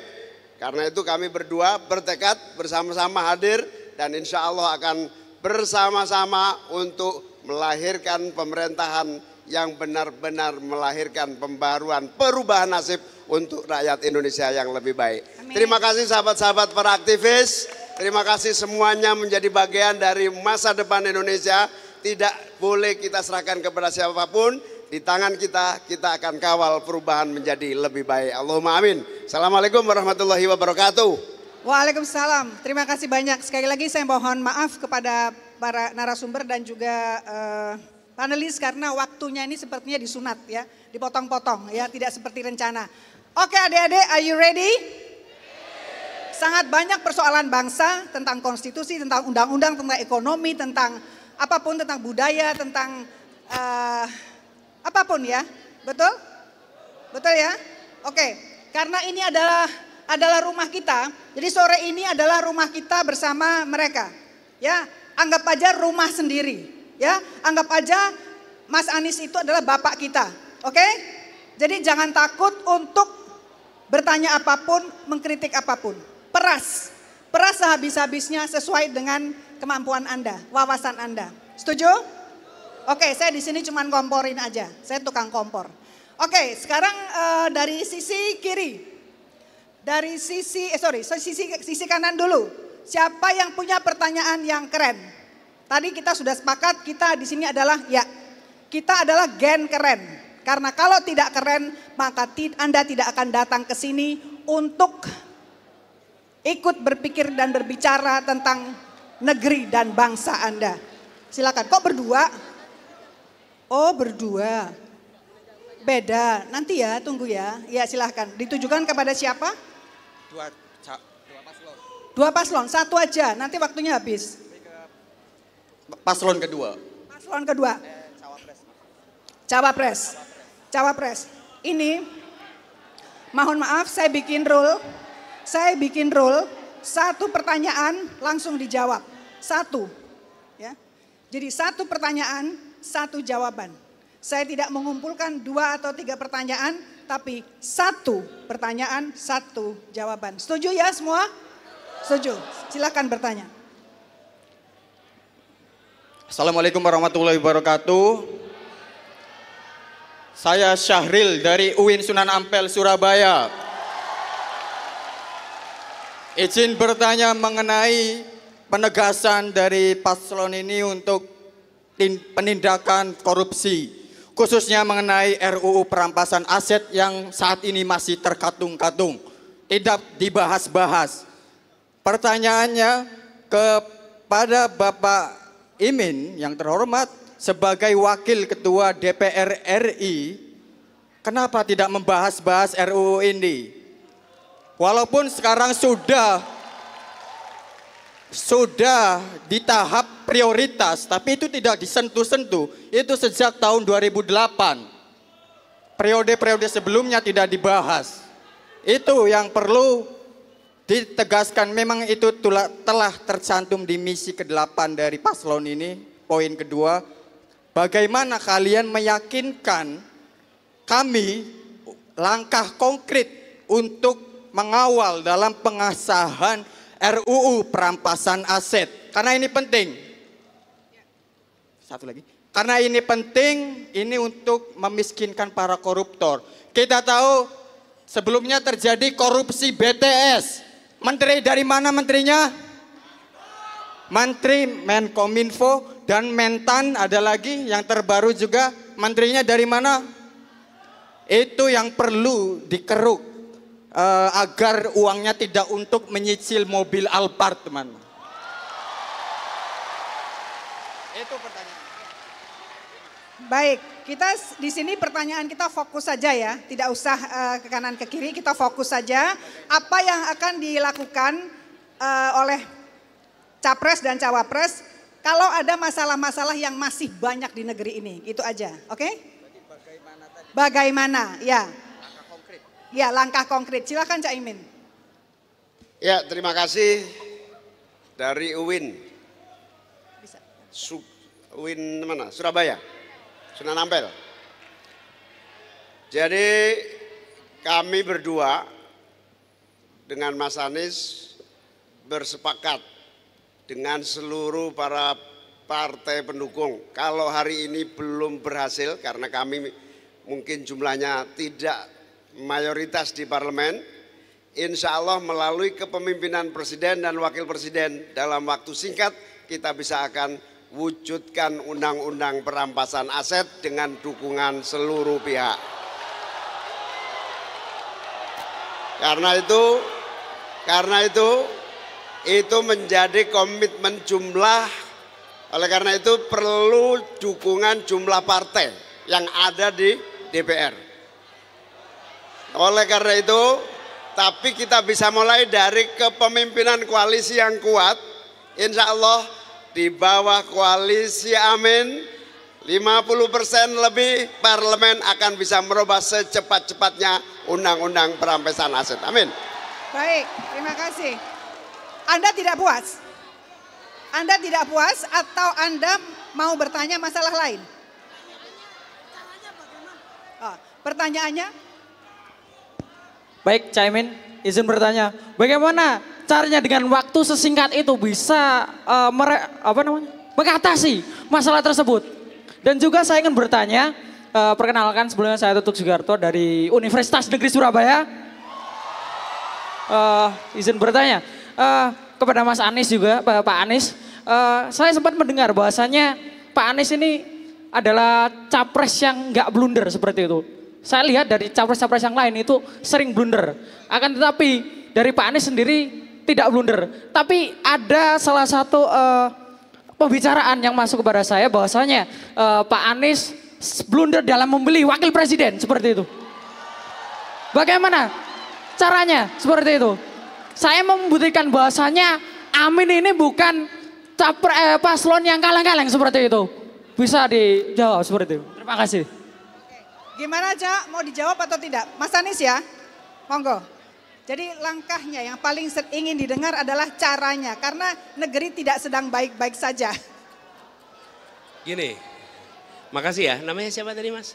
karena itu kami berdua bertekad bersama-sama hadir dan insya Allah akan bersama-sama untuk melahirkan pemerintahan yang benar-benar melahirkan pembaruan perubahan nasib untuk rakyat Indonesia yang lebih baik. Amin. Terima kasih sahabat-sahabat para aktivis. Terima kasih semuanya menjadi bagian dari masa depan Indonesia. Tidak boleh kita serahkan kepada siapapun. Di tangan kita, kita akan kawal perubahan menjadi lebih baik. Allahumma amin. Assalamualaikum warahmatullahi wabarakatuh. Waalaikumsalam. Terima kasih banyak. Sekali lagi saya mohon maaf kepada para narasumber dan juga uh, panelis karena waktunya ini sepertinya disunat ya, dipotong-potong ya, tidak seperti rencana. Oke adik-adik, are you ready? Sangat banyak persoalan bangsa tentang konstitusi, tentang undang-undang, tentang ekonomi, tentang apapun, tentang budaya, tentang uh, apapun ya. Betul? Betul ya? Oke, karena ini adalah adalah rumah kita. Jadi sore ini adalah rumah kita bersama mereka. Ya, anggap aja rumah sendiri. Ya, anggap aja Mas Anies itu adalah bapak kita. Oke? Jadi jangan takut untuk bertanya apapun, mengkritik apapun peras. Peras sehabis-habisnya sesuai dengan kemampuan Anda, wawasan Anda. Setuju? Oke, saya di sini cuma komporin aja. Saya tukang kompor. Oke, sekarang uh, dari sisi kiri. Dari sisi eh sorry, sisi sisi kanan dulu. Siapa yang punya pertanyaan yang keren? Tadi kita sudah sepakat kita di sini adalah ya. Kita adalah gen keren. Karena kalau tidak keren, maka Anda tidak akan datang ke sini untuk ikut berpikir dan berbicara tentang negeri dan bangsa Anda. Silakan. Kok berdua? Oh, berdua. Beda. Nanti ya, tunggu ya. Ya, silahkan. Ditujukan kepada siapa? Dua, dua paslon. Dua paslon, satu aja. Nanti waktunya habis. Paslon kedua. Paslon kedua. Eh, cawapres. Cawapres. Cawapres. Ini, mohon maaf saya bikin rule saya bikin rule, satu pertanyaan langsung dijawab. Satu. Ya. Jadi satu pertanyaan, satu jawaban. Saya tidak mengumpulkan dua atau tiga pertanyaan, tapi satu pertanyaan, satu jawaban. Setuju ya semua? Setuju. Silakan bertanya. Assalamualaikum warahmatullahi wabarakatuh. Saya Syahril dari UIN Sunan Ampel, Surabaya. Izin bertanya mengenai penegasan dari paslon ini untuk penindakan korupsi, khususnya mengenai RUU perampasan aset yang saat ini masih terkatung-katung, tidak dibahas-bahas. Pertanyaannya kepada Bapak Imin yang terhormat sebagai Wakil Ketua DPR RI, kenapa tidak membahas-bahas RUU ini? Walaupun sekarang sudah sudah di tahap prioritas, tapi itu tidak disentuh-sentuh. Itu sejak tahun 2008. Periode-periode sebelumnya tidak dibahas. Itu yang perlu ditegaskan. Memang itu telah tercantum di misi ke-8 dari paslon ini, poin kedua. Bagaimana kalian meyakinkan kami langkah konkret untuk mengawal dalam pengasahan RUU perampasan aset. Karena ini penting. Satu lagi. Karena ini penting, ini untuk memiskinkan para koruptor. Kita tahu sebelumnya terjadi korupsi BTS. Menteri dari mana menterinya? Menteri Menkominfo dan Mentan ada lagi yang terbaru juga menterinya dari mana? Itu yang perlu dikeruk uh, agar uangnya tidak untuk menyicil mobil Alphard, teman. Itu pertanyaan. Baik, kita di sini pertanyaan kita fokus saja ya, tidak usah uh, ke kanan ke kiri, kita fokus saja apa yang akan dilakukan uh, oleh capres dan cawapres kalau ada masalah-masalah yang masih banyak di negeri ini, itu aja, oke? Okay? Bagaimana? Ya, ya langkah konkret. Silakan Cak Imin. Ya, terima kasih dari Uwin. Bisa. Su Uwin mana? Surabaya. Sunan Ampel. Jadi kami berdua dengan Mas Anies bersepakat dengan seluruh para partai pendukung. Kalau hari ini belum berhasil karena kami mungkin jumlahnya tidak mayoritas di parlemen, insya Allah melalui kepemimpinan presiden dan wakil presiden dalam waktu singkat kita bisa akan wujudkan undang-undang perampasan aset dengan dukungan seluruh pihak. Karena itu, karena itu, itu menjadi komitmen jumlah. Oleh karena itu perlu dukungan jumlah partai yang ada di DPR. Oleh karena itu, tapi kita bisa mulai dari kepemimpinan koalisi yang kuat. Insya Allah di bawah koalisi amin 50% lebih parlemen akan bisa merubah secepat-cepatnya undang-undang perampasan aset. Amin. Baik, terima kasih. Anda tidak puas? Anda tidak puas atau Anda mau bertanya masalah lain? Oh, pertanyaannya? Baik, Caimin, izin bertanya, bagaimana caranya dengan waktu sesingkat itu bisa uh, mere, apa namanya? mengatasi masalah tersebut? Dan juga saya ingin bertanya, uh, perkenalkan sebelumnya saya Tutuk Sugarto dari Universitas Negeri Surabaya. Uh, izin bertanya uh, kepada Mas Anies juga, Pak, Pak Anies. Uh, saya sempat mendengar bahwasanya Pak Anies ini adalah capres yang nggak blunder seperti itu. Saya lihat dari capres-capres yang lain itu sering blunder. Akan tetapi dari Pak Anies sendiri tidak blunder. Tapi ada salah satu uh, pembicaraan yang masuk kepada saya bahwasanya uh, Pak Anies blunder dalam membeli wakil presiden seperti itu. Bagaimana caranya seperti itu? Saya membuktikan bahwasanya Amin ini bukan capre, eh, paslon yang kaleng-kaleng seperti itu. Bisa dijawab seperti itu. Terima kasih. Gimana aja mau dijawab atau tidak? Mas Anies ya, monggo. Jadi langkahnya yang paling ingin didengar adalah caranya, karena negeri tidak sedang baik-baik saja. Gini, makasih ya. Namanya siapa tadi mas?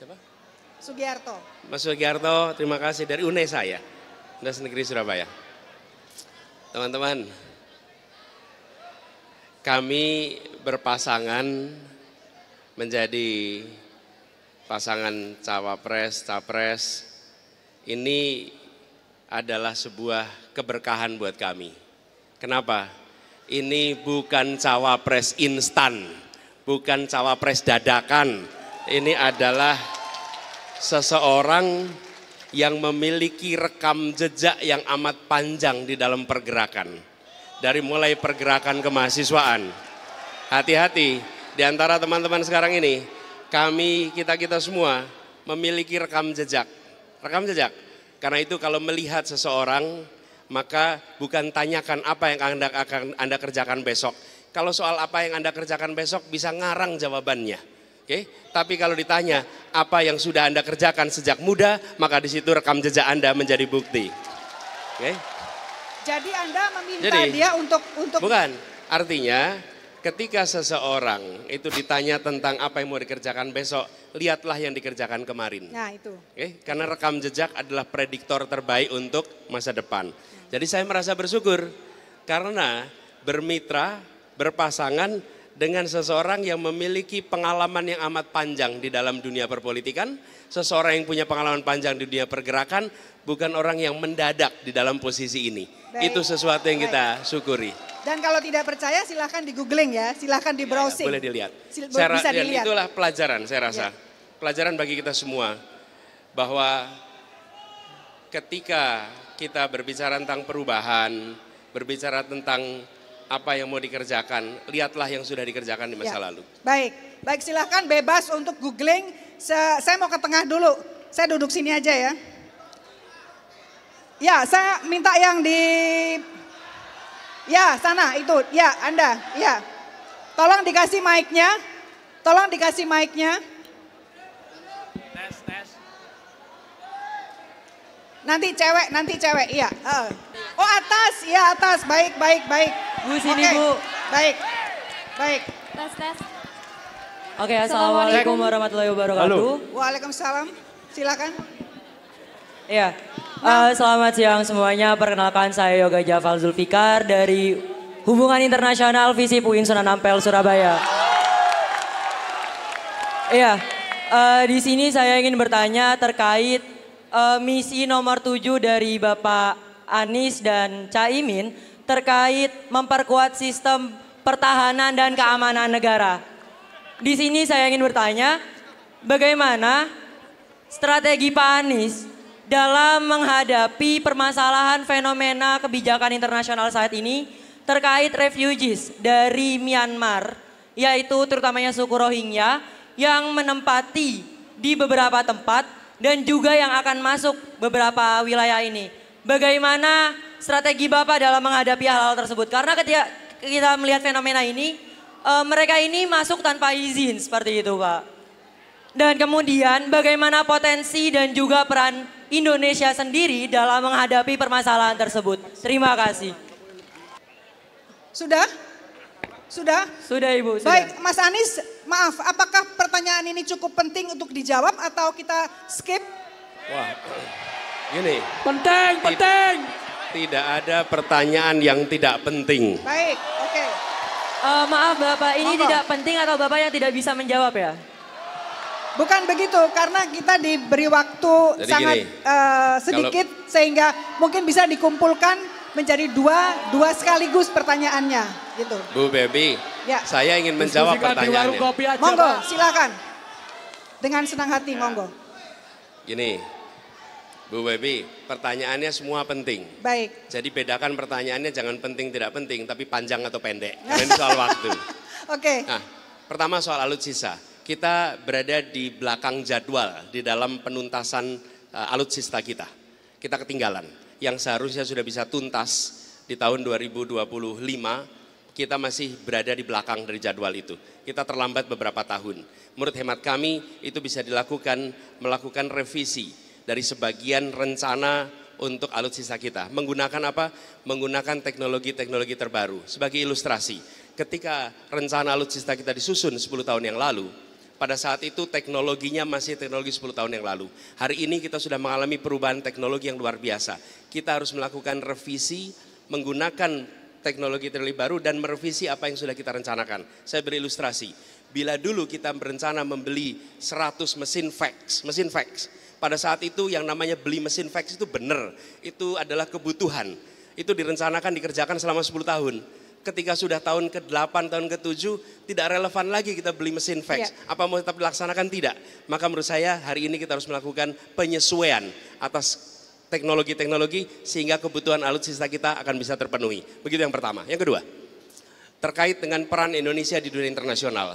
Siapa? Sugiarto. Mas Sugiarto, terima kasih dari UNESA ya, Unes Negeri Surabaya. Teman-teman, kami berpasangan menjadi pasangan cawapres, capres ini adalah sebuah keberkahan buat kami. Kenapa? Ini bukan cawapres instan, bukan cawapres dadakan. Ini adalah seseorang yang memiliki rekam jejak yang amat panjang di dalam pergerakan dari mulai pergerakan kemahasiswaan. Hati-hati di antara teman-teman sekarang ini, kami kita-kita semua memiliki rekam jejak. Rekam jejak. Karena itu kalau melihat seseorang, maka bukan tanyakan apa yang Anda akan Anda kerjakan besok. Kalau soal apa yang Anda kerjakan besok bisa ngarang jawabannya. Oke, okay? tapi kalau ditanya apa yang sudah Anda kerjakan sejak muda, maka di situ rekam jejak Anda menjadi bukti. Oke. Okay? Jadi Anda meminta Jadi, dia untuk untuk Bukan, artinya Ketika seseorang itu ditanya tentang apa yang mau dikerjakan besok, lihatlah yang dikerjakan kemarin. Nah, itu. Oke, eh, karena rekam jejak adalah prediktor terbaik untuk masa depan. Jadi saya merasa bersyukur karena bermitra, berpasangan dengan seseorang yang memiliki pengalaman yang amat panjang di dalam dunia perpolitikan seseorang yang punya pengalaman panjang di dunia pergerakan bukan orang yang mendadak di dalam posisi ini. Baik. Itu sesuatu yang Baik. kita syukuri. Dan kalau tidak percaya silahkan di googling ya, silahkan di iya, browsing. Ya, ya, boleh dilihat. Sil saya bisa ya, dilihat. Itulah pelajaran saya rasa. Ya. Pelajaran bagi kita semua bahwa ketika kita berbicara tentang perubahan, berbicara tentang apa yang mau dikerjakan, lihatlah yang sudah dikerjakan di masa ya. lalu. Baik, baik silahkan bebas untuk googling saya, mau ke tengah dulu. Saya duduk sini aja ya. Ya, saya minta yang di Ya, sana itu. Ya, Anda. Ya. Tolong dikasih mic-nya. Tolong dikasih mic-nya. Nanti cewek, nanti cewek. Iya. Eh. Oh, atas. iya atas. Baik, baik, baik. Bu sini, okay. Bu. Baik. Baik. Tes, tes. Oke, okay, assalamualaikum warahmatullahi wabarakatuh. Halo. Waalaikumsalam. Silakan. Iya. Uh, selamat siang semuanya. Perkenalkan saya Yoga Jafal Zulfikar dari Hubungan Internasional Visi Puin Sunan Ampel Surabaya. Iya. Uh, di sini saya ingin bertanya terkait uh, misi nomor tujuh dari Bapak Anies dan Caimin terkait memperkuat sistem pertahanan dan keamanan negara. Di sini saya ingin bertanya, bagaimana strategi Pak Anies dalam menghadapi permasalahan fenomena kebijakan internasional saat ini terkait refugees dari Myanmar, yaitu terutamanya suku Rohingya yang menempati di beberapa tempat dan juga yang akan masuk beberapa wilayah ini. Bagaimana strategi Bapak dalam menghadapi hal-hal tersebut? Karena ketika kita melihat fenomena ini, uh, mereka ini masuk tanpa izin seperti itu Pak. Dan kemudian bagaimana potensi dan juga peran Indonesia sendiri dalam menghadapi permasalahan tersebut. Terima kasih. Sudah? Sudah? Sudah Ibu. Sudah. Baik, Mas Anies, maaf, apakah pertanyaan ini cukup penting untuk dijawab atau kita skip? Wah, gini. Penting, penting. Tidak ada pertanyaan yang tidak penting. Baik, oke. Okay. Uh, maaf Bapak, ini Apa? tidak penting atau Bapak yang tidak bisa menjawab ya? Bukan begitu, karena kita diberi waktu Jadi sangat uh, sedikit kalau, sehingga mungkin bisa dikumpulkan menjadi dua dua sekaligus pertanyaannya gitu. Bu Bebi, ya. saya ingin menjawab pertanyaannya. monggo, Pak. silakan. Dengan senang hati, ya. monggo. Gini, Bu Bebi, Pertanyaannya semua penting. Baik. Jadi bedakan pertanyaannya jangan penting tidak penting, tapi panjang atau pendek. Karena soal waktu. Oke. Okay. Nah, pertama soal alutsista. Kita berada di belakang jadwal di dalam penuntasan uh, alutsista kita. Kita ketinggalan. Yang seharusnya sudah bisa tuntas di tahun 2025 kita masih berada di belakang dari jadwal itu. Kita terlambat beberapa tahun. Menurut hemat kami itu bisa dilakukan melakukan revisi dari sebagian rencana untuk alutsista kita. Menggunakan apa? Menggunakan teknologi-teknologi terbaru. Sebagai ilustrasi, ketika rencana alutsista kita disusun 10 tahun yang lalu, pada saat itu teknologinya masih teknologi 10 tahun yang lalu. Hari ini kita sudah mengalami perubahan teknologi yang luar biasa. Kita harus melakukan revisi menggunakan teknologi-teknologi baru dan merevisi apa yang sudah kita rencanakan. Saya beri ilustrasi. Bila dulu kita berencana membeli 100 mesin fax, mesin fax pada saat itu yang namanya beli mesin fax itu benar. Itu adalah kebutuhan. Itu direncanakan dikerjakan selama 10 tahun. Ketika sudah tahun ke-8, tahun ke-7 tidak relevan lagi kita beli mesin fax. Ya. Apa mau tetap dilaksanakan tidak? Maka menurut saya hari ini kita harus melakukan penyesuaian atas teknologi-teknologi sehingga kebutuhan alutsista kita akan bisa terpenuhi. Begitu yang pertama. Yang kedua, terkait dengan peran Indonesia di dunia internasional.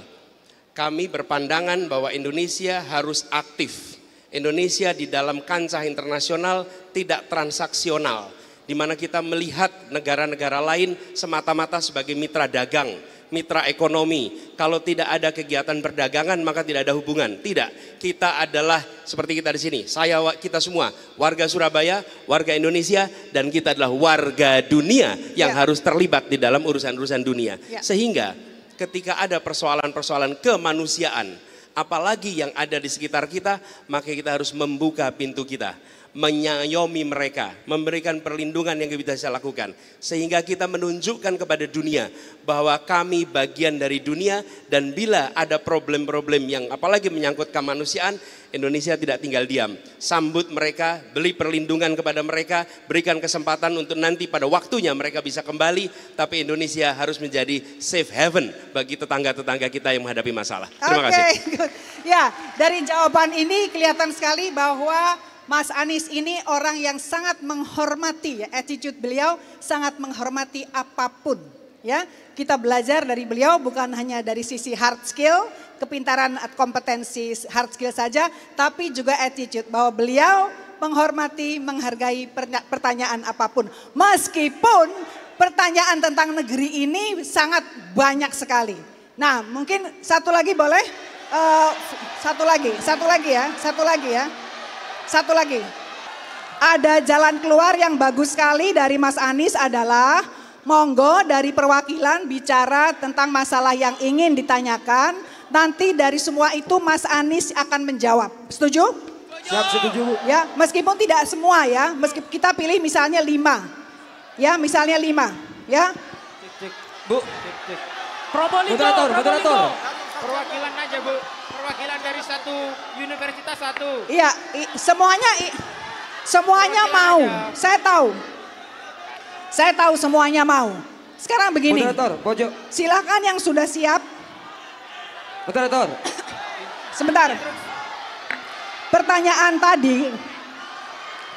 Kami berpandangan bahwa Indonesia harus aktif Indonesia di dalam kancah internasional tidak transaksional, di mana kita melihat negara-negara lain semata-mata sebagai mitra dagang, mitra ekonomi. Kalau tidak ada kegiatan perdagangan maka tidak ada hubungan. Tidak, kita adalah seperti kita di sini. Saya kita semua warga Surabaya, warga Indonesia dan kita adalah warga dunia yang ya. harus terlibat di dalam urusan-urusan dunia. Ya. Sehingga ketika ada persoalan-persoalan kemanusiaan apalagi yang ada di sekitar kita, maka kita harus membuka pintu kita menyayomi mereka, memberikan perlindungan yang kita bisa lakukan. Sehingga kita menunjukkan kepada dunia bahwa kami bagian dari dunia dan bila ada problem-problem yang apalagi menyangkut kemanusiaan, Indonesia tidak tinggal diam. Sambut mereka, beli perlindungan kepada mereka, berikan kesempatan untuk nanti pada waktunya mereka bisa kembali, tapi Indonesia harus menjadi safe haven bagi tetangga-tetangga kita yang menghadapi masalah. Terima okay, kasih. Ya, dari jawaban ini kelihatan sekali bahwa Mas Anies ini orang yang sangat menghormati ya, attitude beliau sangat menghormati apapun ya. Kita belajar dari beliau bukan hanya dari sisi hard skill, kepintaran kompetensi hard skill saja, tapi juga attitude bahwa beliau menghormati, menghargai pertanyaan apapun. Meskipun pertanyaan tentang negeri ini sangat banyak sekali. Nah, mungkin satu lagi boleh? Uh, satu lagi, satu lagi ya, satu lagi ya. Satu lagi. Ada jalan keluar yang bagus sekali dari Mas Anies adalah monggo dari perwakilan bicara tentang masalah yang ingin ditanyakan. Nanti dari semua itu Mas Anies akan menjawab. Setuju? Siap setuju. Ya, meskipun tidak semua ya, meskipun kita pilih misalnya lima. Ya, misalnya lima. Ya. Cik, cik. Bu. Cik, cik. Probolinggo. Moderator, moderator. Perwakilan aja bu perwakilan dari satu universitas satu. Iya, i, semuanya i, semuanya mau. Saya tahu. Saya tahu semuanya mau. Sekarang begini. Moderator, pojok. Silakan yang sudah siap. Moderator. Sebentar. Pertanyaan tadi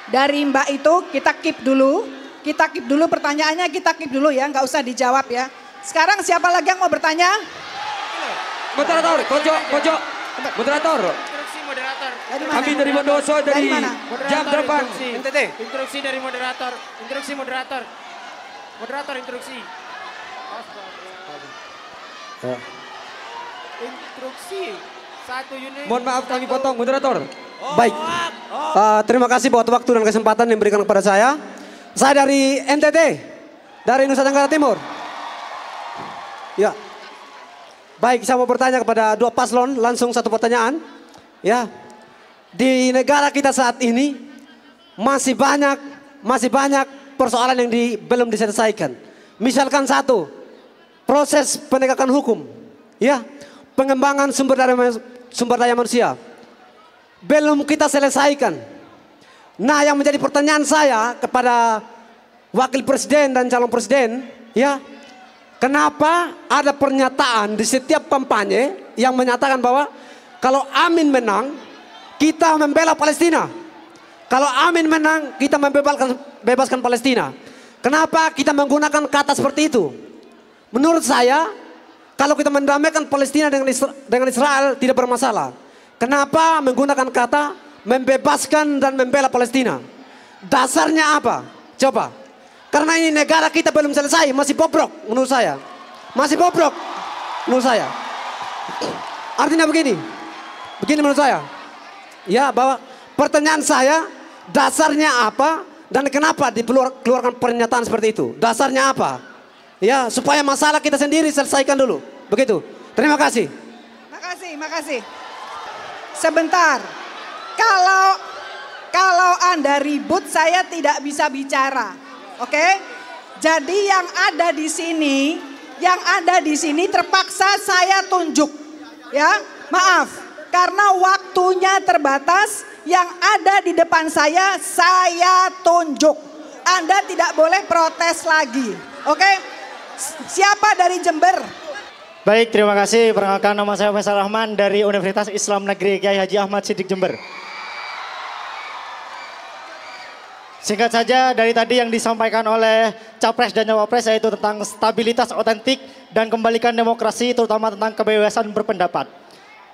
dari Mbak itu kita keep dulu. Kita keep dulu pertanyaannya, kita keep dulu ya, nggak usah dijawab ya. Sekarang siapa lagi yang mau bertanya? Moderator, pojok, pojok. Moderator. Instruksi moderator. Dari Kami dari Bondowoso dari, dari jam berapa? NTT. Instruksi dari moderator. Instruksi moderator. Moderator instruksi. Oh. Instruksi satu unit. Mohon maaf kami potong moderator. Oh, Baik. Uh, terima kasih buat waktu dan kesempatan yang diberikan kepada saya. Saya dari NTT, dari Nusa Tenggara Timur. Ya. Baik, saya mau bertanya kepada dua paslon, langsung satu pertanyaan. Ya, di negara kita saat ini masih banyak, masih banyak persoalan yang di, belum diselesaikan. Misalkan satu, proses penegakan hukum, ya, pengembangan sumber daya sumber daya manusia belum kita selesaikan. Nah, yang menjadi pertanyaan saya kepada wakil presiden dan calon presiden, ya, Kenapa ada pernyataan di setiap kampanye yang menyatakan bahwa kalau Amin menang, kita membela Palestina. Kalau Amin menang, kita membebaskan bebaskan Palestina. Kenapa kita menggunakan kata seperti itu? Menurut saya, kalau kita mendamaikan Palestina dengan Israel, dengan Israel tidak bermasalah. Kenapa menggunakan kata membebaskan dan membela Palestina? Dasarnya apa? Coba. Karena ini negara kita belum selesai, masih bobrok menurut saya. Masih bobrok menurut saya. Artinya begini, begini menurut saya. Ya bahwa pertanyaan saya dasarnya apa dan kenapa dikeluarkan pernyataan seperti itu. Dasarnya apa? Ya supaya masalah kita sendiri selesaikan dulu. Begitu. Terima kasih. Makasih, makasih. Sebentar. Kalau kalau Anda ribut saya tidak bisa bicara. Oke? Jadi yang ada di sini, yang ada di sini terpaksa saya tunjuk. Ya, maaf. Karena waktunya terbatas, yang ada di depan saya saya tunjuk. Anda tidak boleh protes lagi. Oke? Siapa dari Jember? Baik, terima kasih. Perkenalkan nama saya Faisal Rahman dari Universitas Islam Negeri Kiai Haji Ahmad Sidik Jember. Singkat saja dari tadi yang disampaikan oleh Capres dan Cawapres yaitu tentang stabilitas otentik dan kembalikan demokrasi terutama tentang kebebasan berpendapat.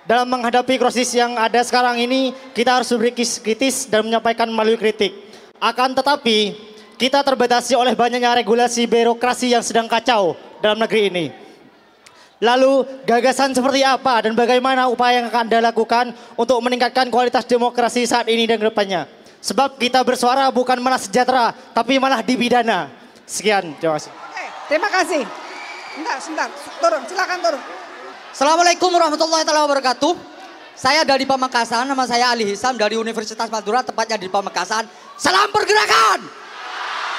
Dalam menghadapi krisis yang ada sekarang ini, kita harus memiliki kritis dan menyampaikan melalui kritik. Akan tetapi, kita terbatasi oleh banyaknya regulasi birokrasi yang sedang kacau dalam negeri ini. Lalu gagasan seperti apa dan bagaimana upaya yang akan Anda lakukan untuk meningkatkan kualitas demokrasi saat ini dan kedepannya? depannya? Sebab kita bersuara bukan malah sejahtera, tapi malah dipidana. Sekian, terima kasih. Oke, terima kasih. Enggak, sebentar. Turun, silakan turun. Assalamualaikum warahmatullahi wabarakatuh. Saya dari Pamekasan, nama saya Ali Hisam dari Universitas Madura, tepatnya di Pamekasan. Salam pergerakan!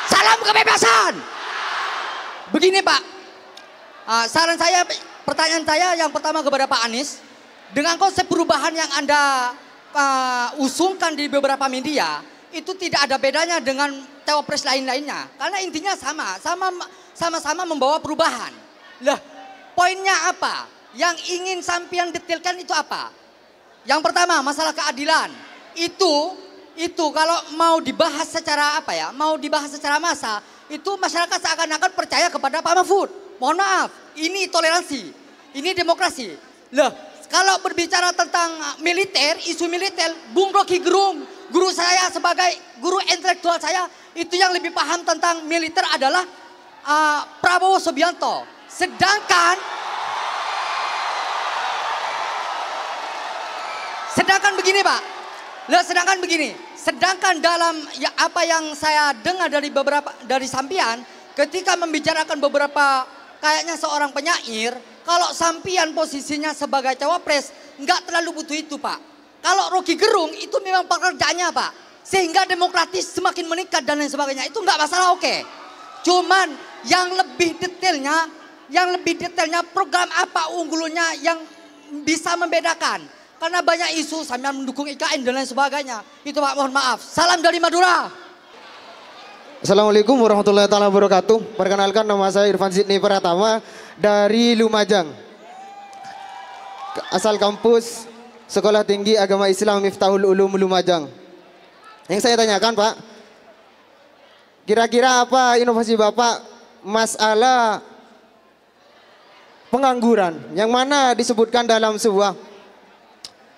Salam kebebasan! Begini Pak, uh, saran saya, pertanyaan saya yang pertama kepada Pak Anies. Dengan konsep perubahan yang Anda uh, usulkan di beberapa media itu tidak ada bedanya dengan cawapres lain-lainnya. Karena intinya sama, sama sama-sama membawa perubahan. Lah, poinnya apa? Yang ingin sampean detailkan itu apa? Yang pertama, masalah keadilan. Itu itu kalau mau dibahas secara apa ya? Mau dibahas secara massa, itu masyarakat seakan-akan percaya kepada Pak Mahfud. Mohon maaf, ini toleransi. Ini demokrasi. lah kalau berbicara tentang uh, militer, isu militer, Bung Rocky Gerung, guru saya sebagai guru intelektual saya, itu yang lebih paham tentang militer adalah uh, Prabowo Subianto. Sedangkan Sedangkan begini, Pak. Nah, sedangkan begini, sedangkan dalam ya, apa yang saya dengar dari beberapa dari sampian ketika membicarakan beberapa kayaknya seorang penyair kalau sampian posisinya sebagai cawapres, nggak terlalu butuh itu Pak. Kalau Rocky Gerung itu memang pekerjaannya Pak. Sehingga demokratis semakin meningkat dan lain sebagainya. Itu nggak masalah oke. Okay. Cuman yang lebih detailnya, yang lebih detailnya program apa unggulnya yang bisa membedakan. Karena banyak isu sambil mendukung IKN dan lain sebagainya. Itu Pak mohon maaf. Salam dari Madura. Assalamualaikum warahmatullahi wabarakatuh. Perkenalkan nama saya Irfan Zidney Pratama dari Lumajang. Asal kampus Sekolah Tinggi Agama Islam Miftahul Ulum Lumajang. Yang saya tanyakan Pak, kira-kira apa inovasi Bapak masalah pengangguran yang mana disebutkan dalam sebuah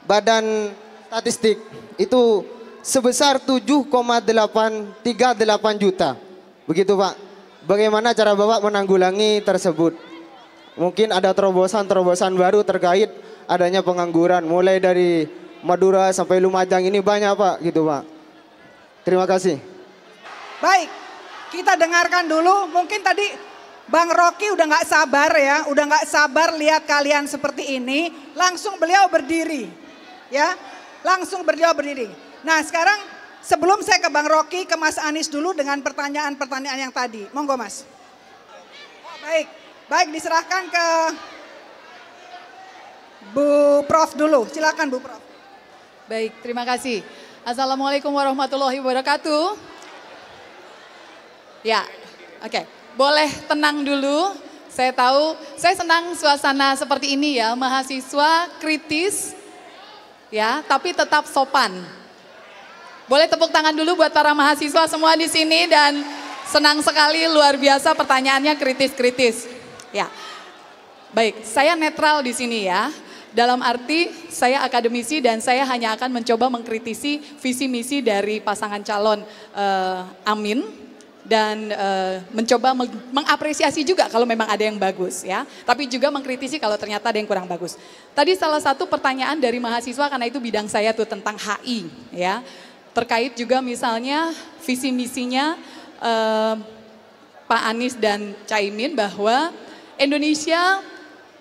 badan statistik itu sebesar 7,838 juta. Begitu Pak. Bagaimana cara Bapak menanggulangi tersebut? Mungkin ada terobosan-terobosan baru terkait adanya pengangguran. Mulai dari Madura sampai Lumajang ini banyak Pak gitu Pak. Terima kasih. Baik, kita dengarkan dulu. Mungkin tadi Bang Rocky udah nggak sabar ya, udah nggak sabar lihat kalian seperti ini, langsung beliau berdiri, ya, langsung beliau berdiri. Nah sekarang sebelum saya ke Bang Rocky, ke Mas Anies dulu dengan pertanyaan-pertanyaan yang tadi, monggo Mas. Oh, baik. Baik, diserahkan ke Bu Prof dulu. Silakan Bu Prof. Baik, terima kasih. Assalamualaikum warahmatullahi wabarakatuh. Ya, oke. Okay. Boleh tenang dulu. Saya tahu, saya senang suasana seperti ini ya, mahasiswa kritis, ya, tapi tetap sopan. Boleh tepuk tangan dulu buat para mahasiswa semua di sini dan senang sekali luar biasa pertanyaannya kritis-kritis. Ya. Baik, saya netral di sini ya. Dalam arti saya akademisi dan saya hanya akan mencoba mengkritisi visi misi dari pasangan calon uh, Amin dan uh, mencoba meng mengapresiasi juga kalau memang ada yang bagus ya. Tapi juga mengkritisi kalau ternyata ada yang kurang bagus. Tadi salah satu pertanyaan dari mahasiswa karena itu bidang saya tuh tentang HI ya. Terkait juga misalnya visi misinya uh, Pak Anies dan Caimin bahwa Indonesia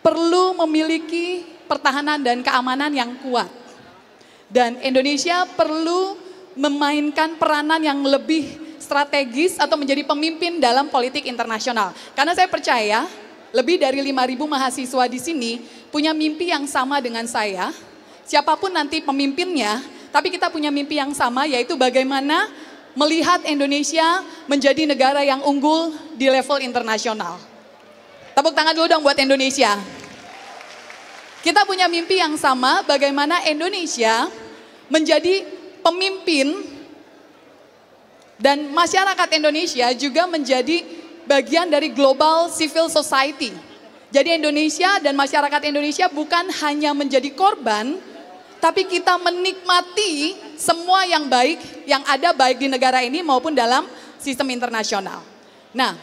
perlu memiliki pertahanan dan keamanan yang kuat. Dan Indonesia perlu memainkan peranan yang lebih strategis atau menjadi pemimpin dalam politik internasional. Karena saya percaya lebih dari 5.000 mahasiswa di sini punya mimpi yang sama dengan saya. Siapapun nanti pemimpinnya, tapi kita punya mimpi yang sama yaitu bagaimana melihat Indonesia menjadi negara yang unggul di level internasional. Tepuk tangan dulu dong buat Indonesia. Kita punya mimpi yang sama bagaimana Indonesia menjadi pemimpin dan masyarakat Indonesia juga menjadi bagian dari global civil society. Jadi Indonesia dan masyarakat Indonesia bukan hanya menjadi korban, tapi kita menikmati semua yang baik yang ada baik di negara ini maupun dalam sistem internasional. Nah,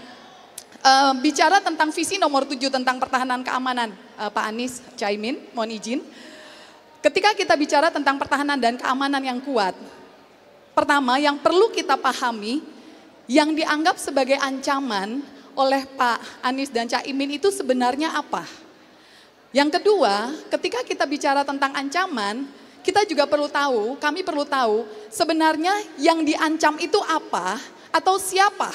Eh, bicara tentang visi nomor 7 tentang pertahanan keamanan, uh, Pak Anies Caimin, mohon izin. Ketika kita bicara tentang pertahanan dan keamanan yang kuat, pertama yang perlu kita pahami, yang dianggap sebagai ancaman oleh Pak Anies dan Caimin itu sebenarnya apa? Yang kedua, ketika kita bicara tentang ancaman, kita juga perlu tahu, kami perlu tahu sebenarnya yang diancam itu apa atau siapa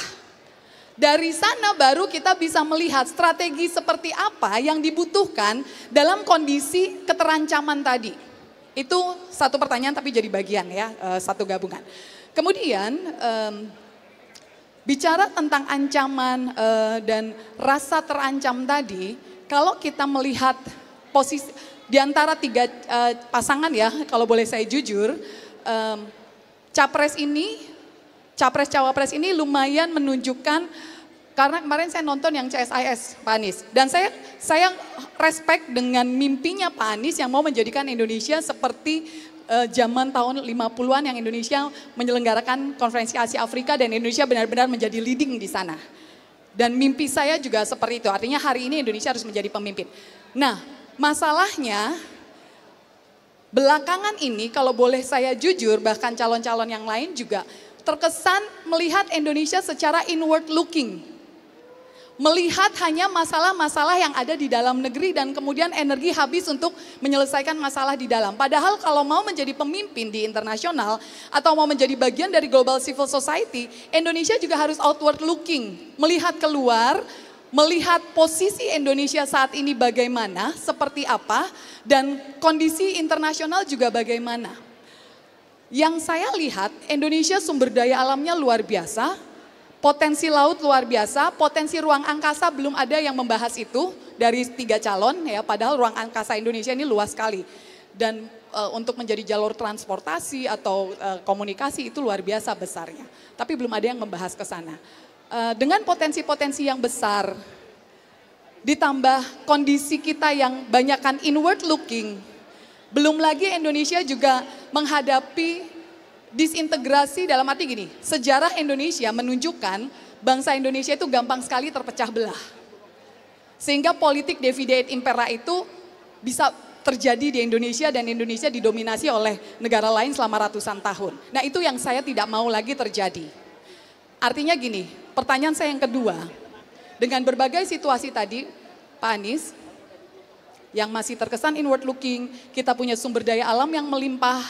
dari sana baru kita bisa melihat strategi seperti apa yang dibutuhkan dalam kondisi keterancaman tadi. Itu satu pertanyaan tapi jadi bagian ya, eh, satu gabungan. Kemudian bicara tentang ancaman eh, dan rasa terancam tadi, kalau kita melihat posisi di antara tiga eh, pasangan ya, kalau boleh saya jujur, capres ini capres-cawapres ini lumayan menunjukkan karena kemarin saya nonton yang CSIS Pak Anies dan saya saya respect dengan mimpinya Pak Anies yang mau menjadikan Indonesia seperti uh, zaman tahun 50-an yang Indonesia menyelenggarakan konferensi Asia Afrika dan Indonesia benar-benar menjadi leading di sana. Dan mimpi saya juga seperti itu. Artinya hari ini Indonesia harus menjadi pemimpin. Nah, masalahnya belakangan ini kalau boleh saya jujur bahkan calon-calon yang lain juga terkesan melihat Indonesia secara inward looking. Melihat hanya masalah-masalah yang ada di dalam negeri dan kemudian energi habis untuk menyelesaikan masalah di dalam. Padahal kalau mau menjadi pemimpin di internasional atau mau menjadi bagian dari global civil society, Indonesia juga harus outward looking, melihat keluar, melihat posisi Indonesia saat ini bagaimana, seperti apa, dan kondisi internasional juga bagaimana. Yang saya lihat Indonesia sumber daya alamnya luar biasa, potensi laut luar biasa, potensi ruang angkasa belum ada yang membahas itu dari tiga calon ya, padahal ruang angkasa Indonesia ini luas sekali. Dan e, untuk menjadi jalur transportasi atau e, komunikasi itu luar biasa besarnya. Tapi belum ada yang membahas ke sana. E, dengan potensi-potensi yang besar, ditambah kondisi kita yang banyakkan inward looking, belum lagi Indonesia juga menghadapi disintegrasi dalam arti gini, sejarah Indonesia menunjukkan bangsa Indonesia itu gampang sekali terpecah belah. Sehingga politik dividend impera itu bisa terjadi di Indonesia dan Indonesia didominasi oleh negara lain selama ratusan tahun. Nah itu yang saya tidak mau lagi terjadi. Artinya gini, pertanyaan saya yang kedua, dengan berbagai situasi tadi, Pak Anies, yang masih terkesan inward looking, kita punya sumber daya alam yang melimpah,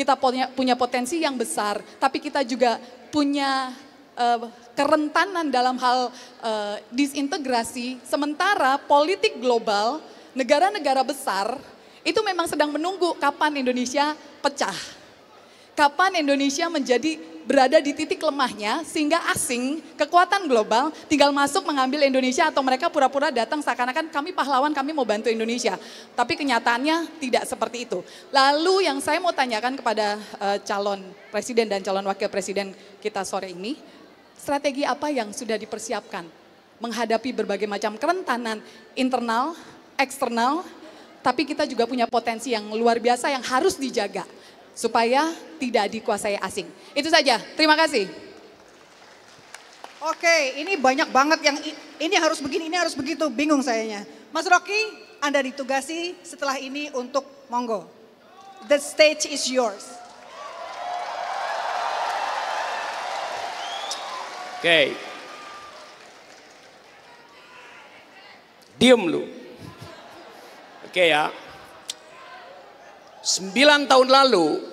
kita punya, punya potensi yang besar, tapi kita juga punya uh, kerentanan dalam hal uh, disintegrasi. Sementara politik global, negara-negara besar itu memang sedang menunggu kapan Indonesia pecah. Kapan Indonesia menjadi berada di titik lemahnya sehingga asing, kekuatan global tinggal masuk mengambil Indonesia atau mereka pura-pura datang seakan-akan kami pahlawan, kami mau bantu Indonesia. Tapi kenyataannya tidak seperti itu. Lalu yang saya mau tanyakan kepada eh, calon presiden dan calon wakil presiden kita sore ini, strategi apa yang sudah dipersiapkan menghadapi berbagai macam kerentanan internal, eksternal, tapi kita juga punya potensi yang luar biasa yang harus dijaga supaya tidak dikuasai asing. Itu saja. Terima kasih. Oke, ini banyak banget yang ini harus begini, ini harus begitu, bingung sayanya. Mas Rocky, Anda ditugasi setelah ini untuk monggo. The stage is yours. Oke. Diem lu. Oke ya. Sembilan tahun lalu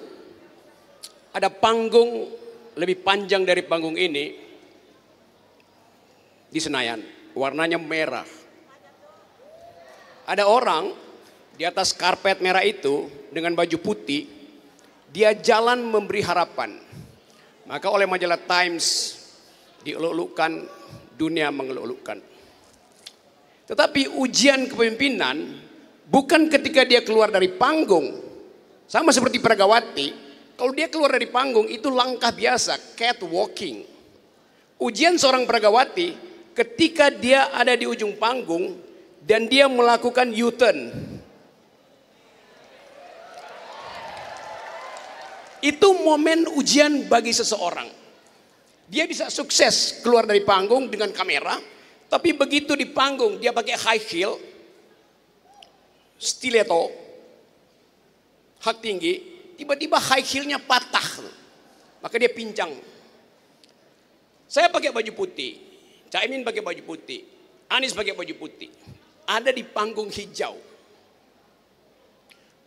ada panggung lebih panjang dari panggung ini di Senayan. Warnanya merah. Ada orang di atas karpet merah itu dengan baju putih, dia jalan memberi harapan. Maka oleh majalah Times dielulukan, dunia mengelulukan. Tetapi ujian kepemimpinan bukan ketika dia keluar dari panggung. Sama seperti Pragawati, kalau dia keluar dari panggung itu langkah biasa, cat walking. Ujian seorang peragawati ketika dia ada di ujung panggung dan dia melakukan U-turn. Itu momen ujian bagi seseorang. Dia bisa sukses keluar dari panggung dengan kamera, tapi begitu di panggung dia pakai high heel, stiletto, hak tinggi, tiba-tiba high heelnya patah. Maka dia pincang. Saya pakai baju putih. Caimin pakai baju putih. Anies pakai baju putih. Ada di panggung hijau.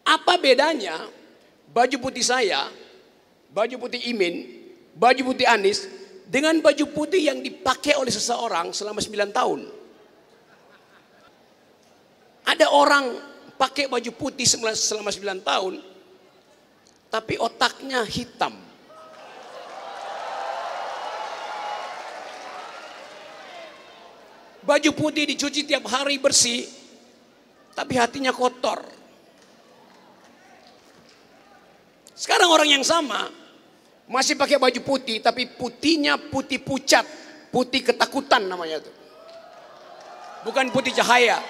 Apa bedanya baju putih saya, baju putih Imin, baju putih Anies dengan baju putih yang dipakai oleh seseorang selama 9 tahun. Ada orang pakai baju putih selama 9 tahun, tapi otaknya hitam. Baju putih dicuci tiap hari bersih, tapi hatinya kotor. Sekarang orang yang sama masih pakai baju putih, tapi putihnya putih pucat, putih ketakutan namanya itu. Bukan putih cahaya.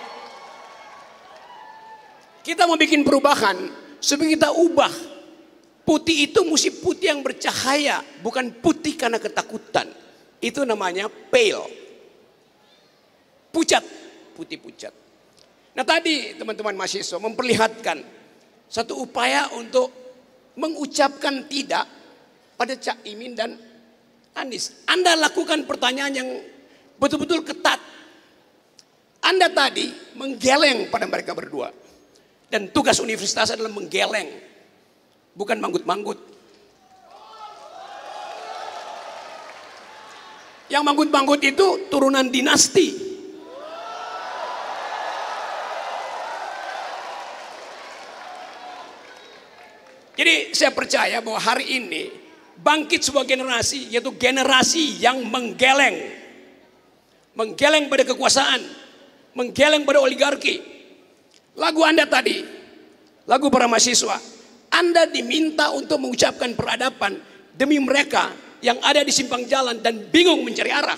Kita mau bikin perubahan, supaya kita ubah Putih itu mesti putih yang bercahaya, bukan putih karena ketakutan. Itu namanya pale. Pucat, putih pucat. Nah tadi teman-teman mahasiswa memperlihatkan satu upaya untuk mengucapkan tidak pada Cak Imin dan Anies. Anda lakukan pertanyaan yang betul-betul ketat. Anda tadi menggeleng pada mereka berdua. Dan tugas universitas adalah menggeleng bukan manggut-manggut. Yang manggut-manggut itu turunan dinasti. Jadi saya percaya bahwa hari ini bangkit sebuah generasi yaitu generasi yang menggeleng. Menggeleng pada kekuasaan, menggeleng pada oligarki. Lagu Anda tadi, lagu para mahasiswa, anda diminta untuk mengucapkan peradaban demi mereka yang ada di simpang jalan dan bingung mencari arah.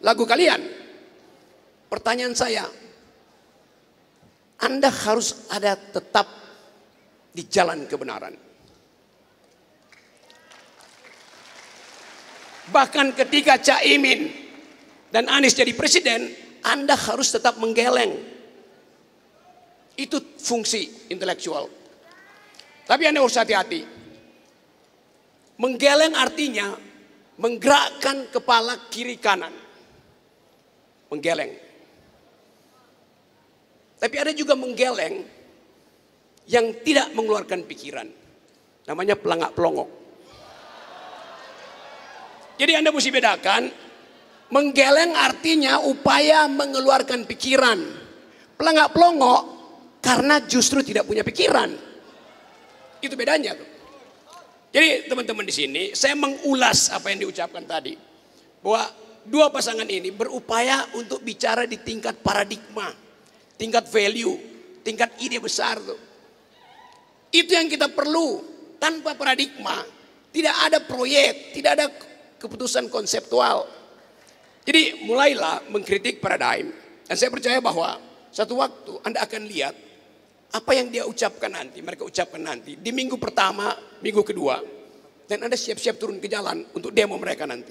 Lagu kalian. Pertanyaan saya, Anda harus ada tetap di jalan kebenaran. Bahkan ketika Caimin dan Anies jadi presiden, Anda harus tetap menggeleng. Itu fungsi intelektual. Tapi Anda harus hati-hati. Menggeleng artinya menggerakkan kepala kiri kanan. Menggeleng. Tapi ada juga menggeleng yang tidak mengeluarkan pikiran. Namanya pelangak pelongok. Jadi Anda mesti bedakan. Menggeleng artinya upaya mengeluarkan pikiran. Pelangak pelongok karena justru tidak punya pikiran. Itu bedanya tuh. Jadi teman-teman di sini saya mengulas apa yang diucapkan tadi. Bahwa dua pasangan ini berupaya untuk bicara di tingkat paradigma, tingkat value, tingkat ide besar tuh. Itu yang kita perlu. Tanpa paradigma, tidak ada proyek, tidak ada keputusan konseptual. Jadi mulailah mengkritik paradigma Dan saya percaya bahwa satu waktu Anda akan lihat apa yang dia ucapkan nanti, mereka ucapkan nanti. Di minggu pertama, minggu kedua. Dan Anda siap-siap turun ke jalan untuk demo mereka nanti.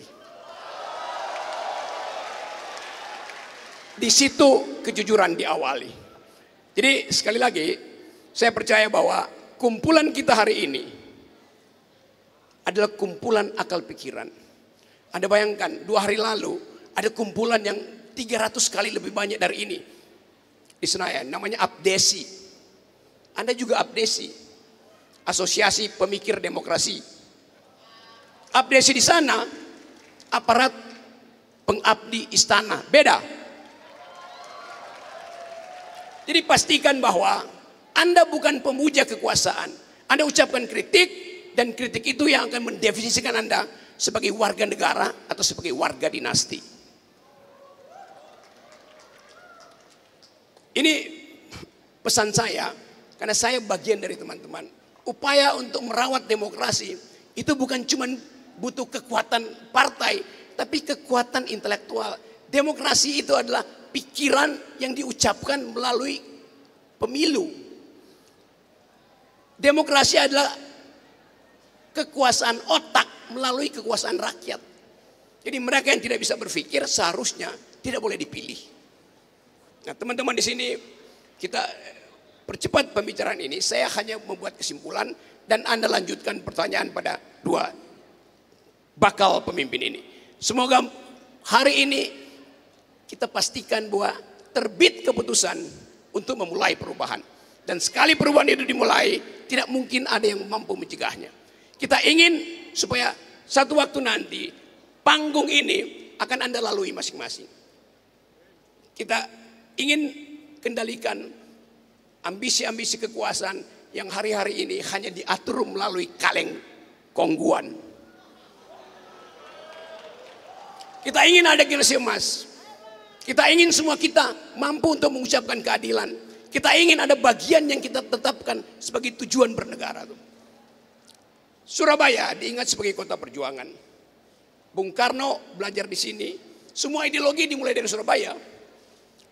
Di situ kejujuran diawali. Jadi sekali lagi, saya percaya bahwa kumpulan kita hari ini adalah kumpulan akal pikiran. Anda bayangkan, dua hari lalu ada kumpulan yang 300 kali lebih banyak dari ini. Di Senayan, namanya Abdesi. Anda juga abdesi. Asosiasi Pemikir Demokrasi. Abdesi di sana aparat pengabdi istana. Beda. Jadi pastikan bahwa Anda bukan pemuja kekuasaan. Anda ucapkan kritik dan kritik itu yang akan mendefinisikan Anda sebagai warga negara atau sebagai warga dinasti. Ini pesan saya karena saya bagian dari teman-teman. Upaya untuk merawat demokrasi itu bukan cuma butuh kekuatan partai, tapi kekuatan intelektual. Demokrasi itu adalah pikiran yang diucapkan melalui pemilu. Demokrasi adalah kekuasaan otak melalui kekuasaan rakyat. Jadi mereka yang tidak bisa berpikir seharusnya tidak boleh dipilih. Nah teman-teman di sini kita percepat pembicaraan ini, saya hanya membuat kesimpulan dan Anda lanjutkan pertanyaan pada dua bakal pemimpin ini. Semoga hari ini kita pastikan bahwa terbit keputusan untuk memulai perubahan. Dan sekali perubahan itu dimulai, tidak mungkin ada yang mampu mencegahnya. Kita ingin supaya satu waktu nanti panggung ini akan Anda lalui masing-masing. Kita ingin kendalikan ambisi-ambisi kekuasaan yang hari-hari ini hanya diatur melalui kaleng kongguan. Kita ingin ada generasi emas. Kita ingin semua kita mampu untuk mengucapkan keadilan. Kita ingin ada bagian yang kita tetapkan sebagai tujuan bernegara. Surabaya diingat sebagai kota perjuangan. Bung Karno belajar di sini. Semua ideologi dimulai dari Surabaya.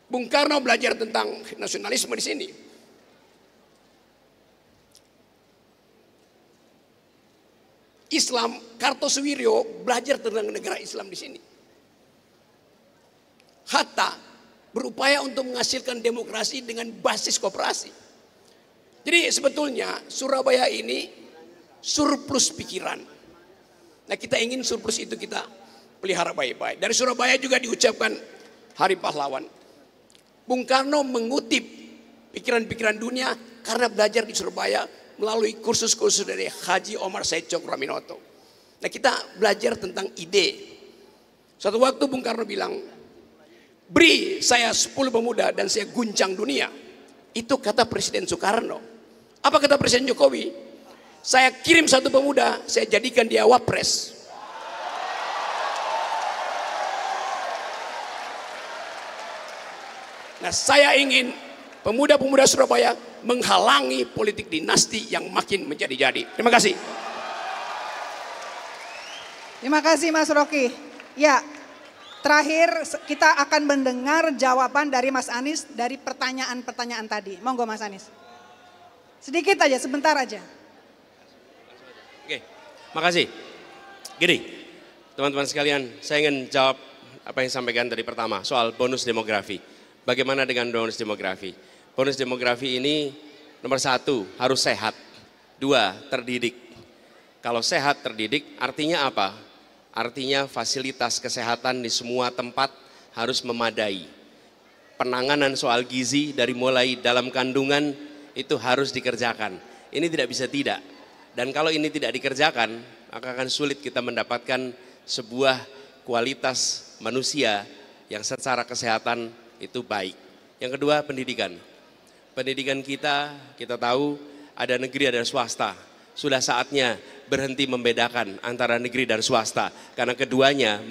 Bung Karno belajar tentang nasionalisme di sini. Islam, Kartosuwiryo belajar tentang negara Islam di sini. Hatta berupaya untuk menghasilkan demokrasi dengan basis kooperasi. Jadi sebetulnya Surabaya ini surplus pikiran. Nah kita ingin surplus itu kita pelihara baik-baik. Dari Surabaya juga diucapkan Hari Pahlawan. Bung Karno mengutip pikiran-pikiran dunia karena belajar di Surabaya melalui kursus-kursus dari Haji Omar Said Raminoto. Nah kita belajar tentang ide. Suatu waktu Bung Karno bilang, beri saya 10 pemuda dan saya guncang dunia. Itu kata Presiden Soekarno. Apa kata Presiden Jokowi? Saya kirim satu pemuda, saya jadikan dia wapres. Nah saya ingin pemuda-pemuda Surabaya menghalangi politik dinasti yang makin menjadi-jadi. Terima kasih. Terima kasih Mas Rocky. Ya, terakhir kita akan mendengar jawaban dari Mas Anies dari pertanyaan-pertanyaan tadi. Monggo Mas Anies. Sedikit aja, sebentar aja. Oke, makasih. Gini, teman-teman sekalian, saya ingin jawab apa yang disampaikan dari pertama soal bonus demografi. Bagaimana dengan bonus demografi? bonus demografi ini nomor satu harus sehat, dua terdidik. Kalau sehat terdidik artinya apa? Artinya fasilitas kesehatan di semua tempat harus memadai. Penanganan soal gizi dari mulai dalam kandungan itu harus dikerjakan. Ini tidak bisa tidak. Dan kalau ini tidak dikerjakan, maka akan sulit kita mendapatkan sebuah kualitas manusia yang secara kesehatan itu baik. Yang kedua pendidikan pendidikan kita, kita tahu ada negeri ada swasta. Sudah saatnya berhenti membedakan antara negeri dan swasta karena keduanya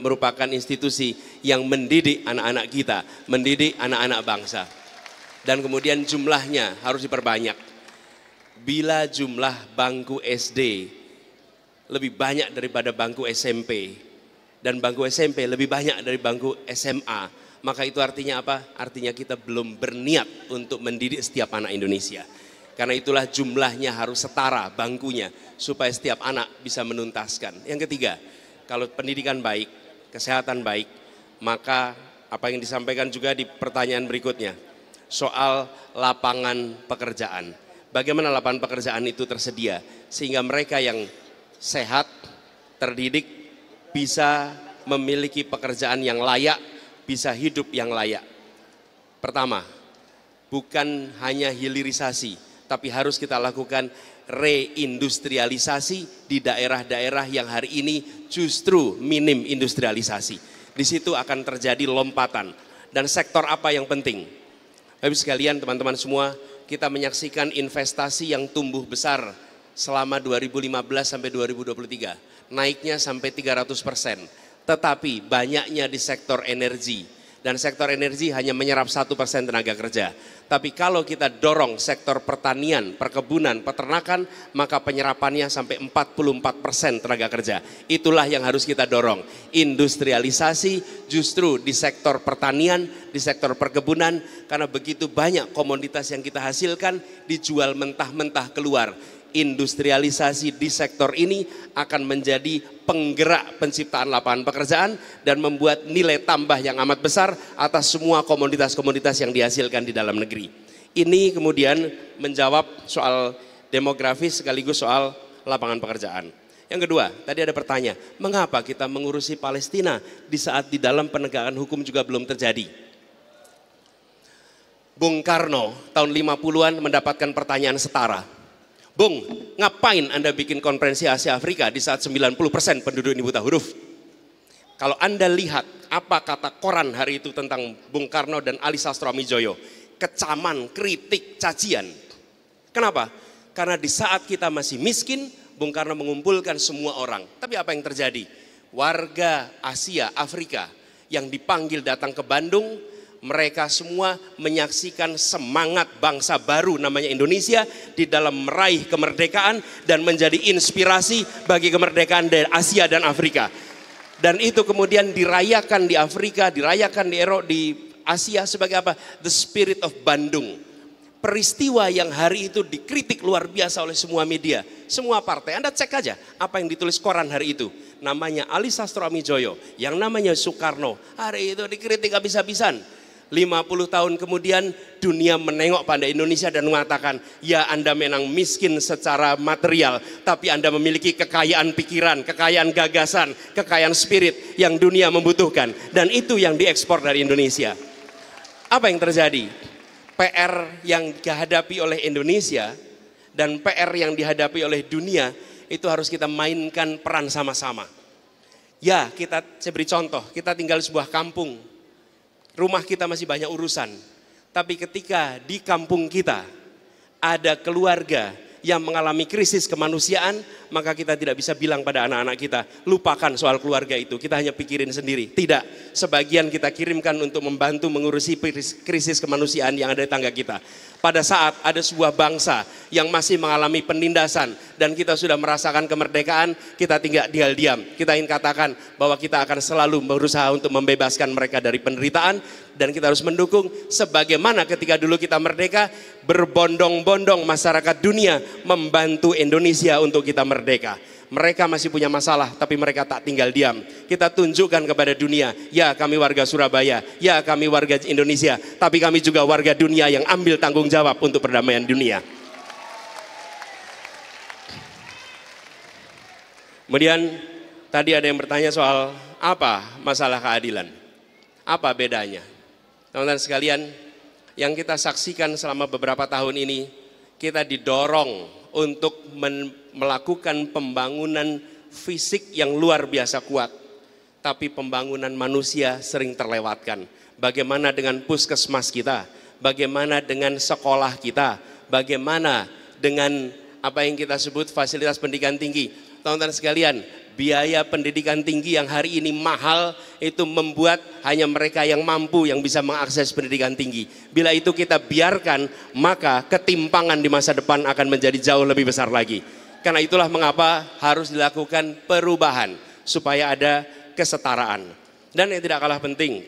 merupakan institusi yang mendidik anak-anak kita, mendidik anak-anak bangsa. Dan kemudian jumlahnya harus diperbanyak. Bila jumlah bangku SD lebih banyak daripada bangku SMP dan bangku SMP lebih banyak dari bangku SMA, maka itu artinya apa? Artinya kita belum berniat untuk mendidik setiap anak Indonesia. Karena itulah jumlahnya harus setara bangkunya supaya setiap anak bisa menuntaskan. Yang ketiga, kalau pendidikan baik, kesehatan baik, maka apa yang disampaikan juga di pertanyaan berikutnya soal lapangan pekerjaan. Bagaimana lapangan pekerjaan itu tersedia sehingga mereka yang sehat, terdidik bisa memiliki pekerjaan yang layak bisa hidup yang layak. Pertama, bukan hanya hilirisasi, tapi harus kita lakukan reindustrialisasi di daerah-daerah yang hari ini justru minim industrialisasi. Di situ akan terjadi lompatan. Dan sektor apa yang penting? Habis sekalian teman-teman semua, kita menyaksikan investasi yang tumbuh besar selama 2015 sampai 2023. Naiknya sampai 300 persen tetapi banyaknya di sektor energi. Dan sektor energi hanya menyerap satu persen tenaga kerja. Tapi kalau kita dorong sektor pertanian, perkebunan, peternakan, maka penyerapannya sampai 44 persen tenaga kerja. Itulah yang harus kita dorong. Industrialisasi justru di sektor pertanian, di sektor perkebunan, karena begitu banyak komoditas yang kita hasilkan dijual mentah-mentah keluar industrialisasi di sektor ini akan menjadi penggerak penciptaan lapangan pekerjaan dan membuat nilai tambah yang amat besar atas semua komoditas-komoditas yang dihasilkan di dalam negeri. Ini kemudian menjawab soal demografi sekaligus soal lapangan pekerjaan. Yang kedua, tadi ada pertanyaan, mengapa kita mengurusi Palestina di saat di dalam penegakan hukum juga belum terjadi? Bung Karno tahun 50-an mendapatkan pertanyaan setara, Bung, ngapain Anda bikin konferensi Asia Afrika di saat 90% penduduk ini buta huruf? Kalau Anda lihat apa kata koran hari itu tentang Bung Karno dan Ali Sastro Mijoyo, kecaman, kritik, cacian. Kenapa? Karena di saat kita masih miskin, Bung Karno mengumpulkan semua orang. Tapi apa yang terjadi? Warga Asia, Afrika yang dipanggil datang ke Bandung, mereka semua menyaksikan semangat bangsa baru namanya Indonesia di dalam meraih kemerdekaan dan menjadi inspirasi bagi kemerdekaan dari Asia dan Afrika. Dan itu kemudian dirayakan di Afrika, dirayakan di Eropa, di Asia sebagai apa? The Spirit of Bandung. Peristiwa yang hari itu dikritik luar biasa oleh semua media, semua partai. Anda cek aja apa yang ditulis koran hari itu. Namanya Ali Sastro Amijoyo, yang namanya Soekarno. Hari itu dikritik habis-habisan 50 tahun kemudian dunia menengok pada Indonesia dan mengatakan, ya Anda memang miskin secara material, tapi Anda memiliki kekayaan pikiran, kekayaan gagasan, kekayaan spirit yang dunia membutuhkan. Dan itu yang diekspor dari Indonesia. Apa yang terjadi? PR yang dihadapi oleh Indonesia dan PR yang dihadapi oleh dunia itu harus kita mainkan peran sama-sama. Ya, kita saya beri contoh, kita tinggal di sebuah kampung rumah kita masih banyak urusan. Tapi ketika di kampung kita ada keluarga yang mengalami krisis kemanusiaan, maka kita tidak bisa bilang pada anak-anak kita, lupakan soal keluarga itu, kita hanya pikirin sendiri. Tidak, sebagian kita kirimkan untuk membantu mengurusi krisis kemanusiaan yang ada di tangga kita. Pada saat ada sebuah bangsa yang masih mengalami penindasan dan kita sudah merasakan kemerdekaan, kita tinggal dial diam. Kita ingin katakan bahwa kita akan selalu berusaha untuk membebaskan mereka dari penderitaan, dan kita harus mendukung sebagaimana ketika dulu kita merdeka berbondong-bondong masyarakat dunia membantu Indonesia untuk kita merdeka. Mereka masih punya masalah, tapi mereka tak tinggal diam. Kita tunjukkan kepada dunia, ya kami warga Surabaya, ya kami warga Indonesia, tapi kami juga warga dunia yang ambil tanggung jawab untuk perdamaian dunia. Kemudian tadi ada yang bertanya soal apa masalah keadilan? Apa bedanya? Teman-teman sekalian, yang kita saksikan selama beberapa tahun ini, kita didorong untuk melakukan pembangunan fisik yang luar biasa kuat, tapi pembangunan manusia sering terlewatkan. Bagaimana dengan puskesmas kita? Bagaimana dengan sekolah kita? Bagaimana dengan apa yang kita sebut fasilitas pendidikan tinggi? Tonton sekalian, biaya pendidikan tinggi yang hari ini mahal itu membuat hanya mereka yang mampu yang bisa mengakses pendidikan tinggi. Bila itu kita biarkan, maka ketimpangan di masa depan akan menjadi jauh lebih besar lagi. Karena itulah mengapa harus dilakukan perubahan supaya ada kesetaraan. Dan yang tidak kalah penting,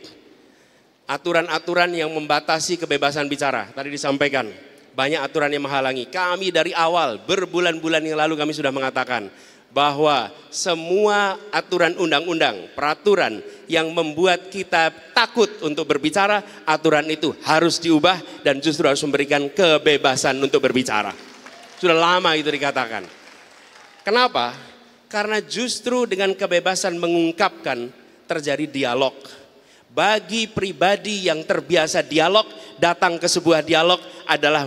aturan-aturan yang membatasi kebebasan bicara. Tadi disampaikan, banyak aturan yang menghalangi. Kami dari awal berbulan-bulan yang lalu kami sudah mengatakan bahwa semua aturan undang-undang, peraturan yang membuat kita takut untuk berbicara, aturan itu harus diubah dan justru harus memberikan kebebasan untuk berbicara. Sudah lama itu dikatakan. Kenapa? Karena justru dengan kebebasan mengungkapkan terjadi dialog. Bagi pribadi yang terbiasa dialog, datang ke sebuah dialog adalah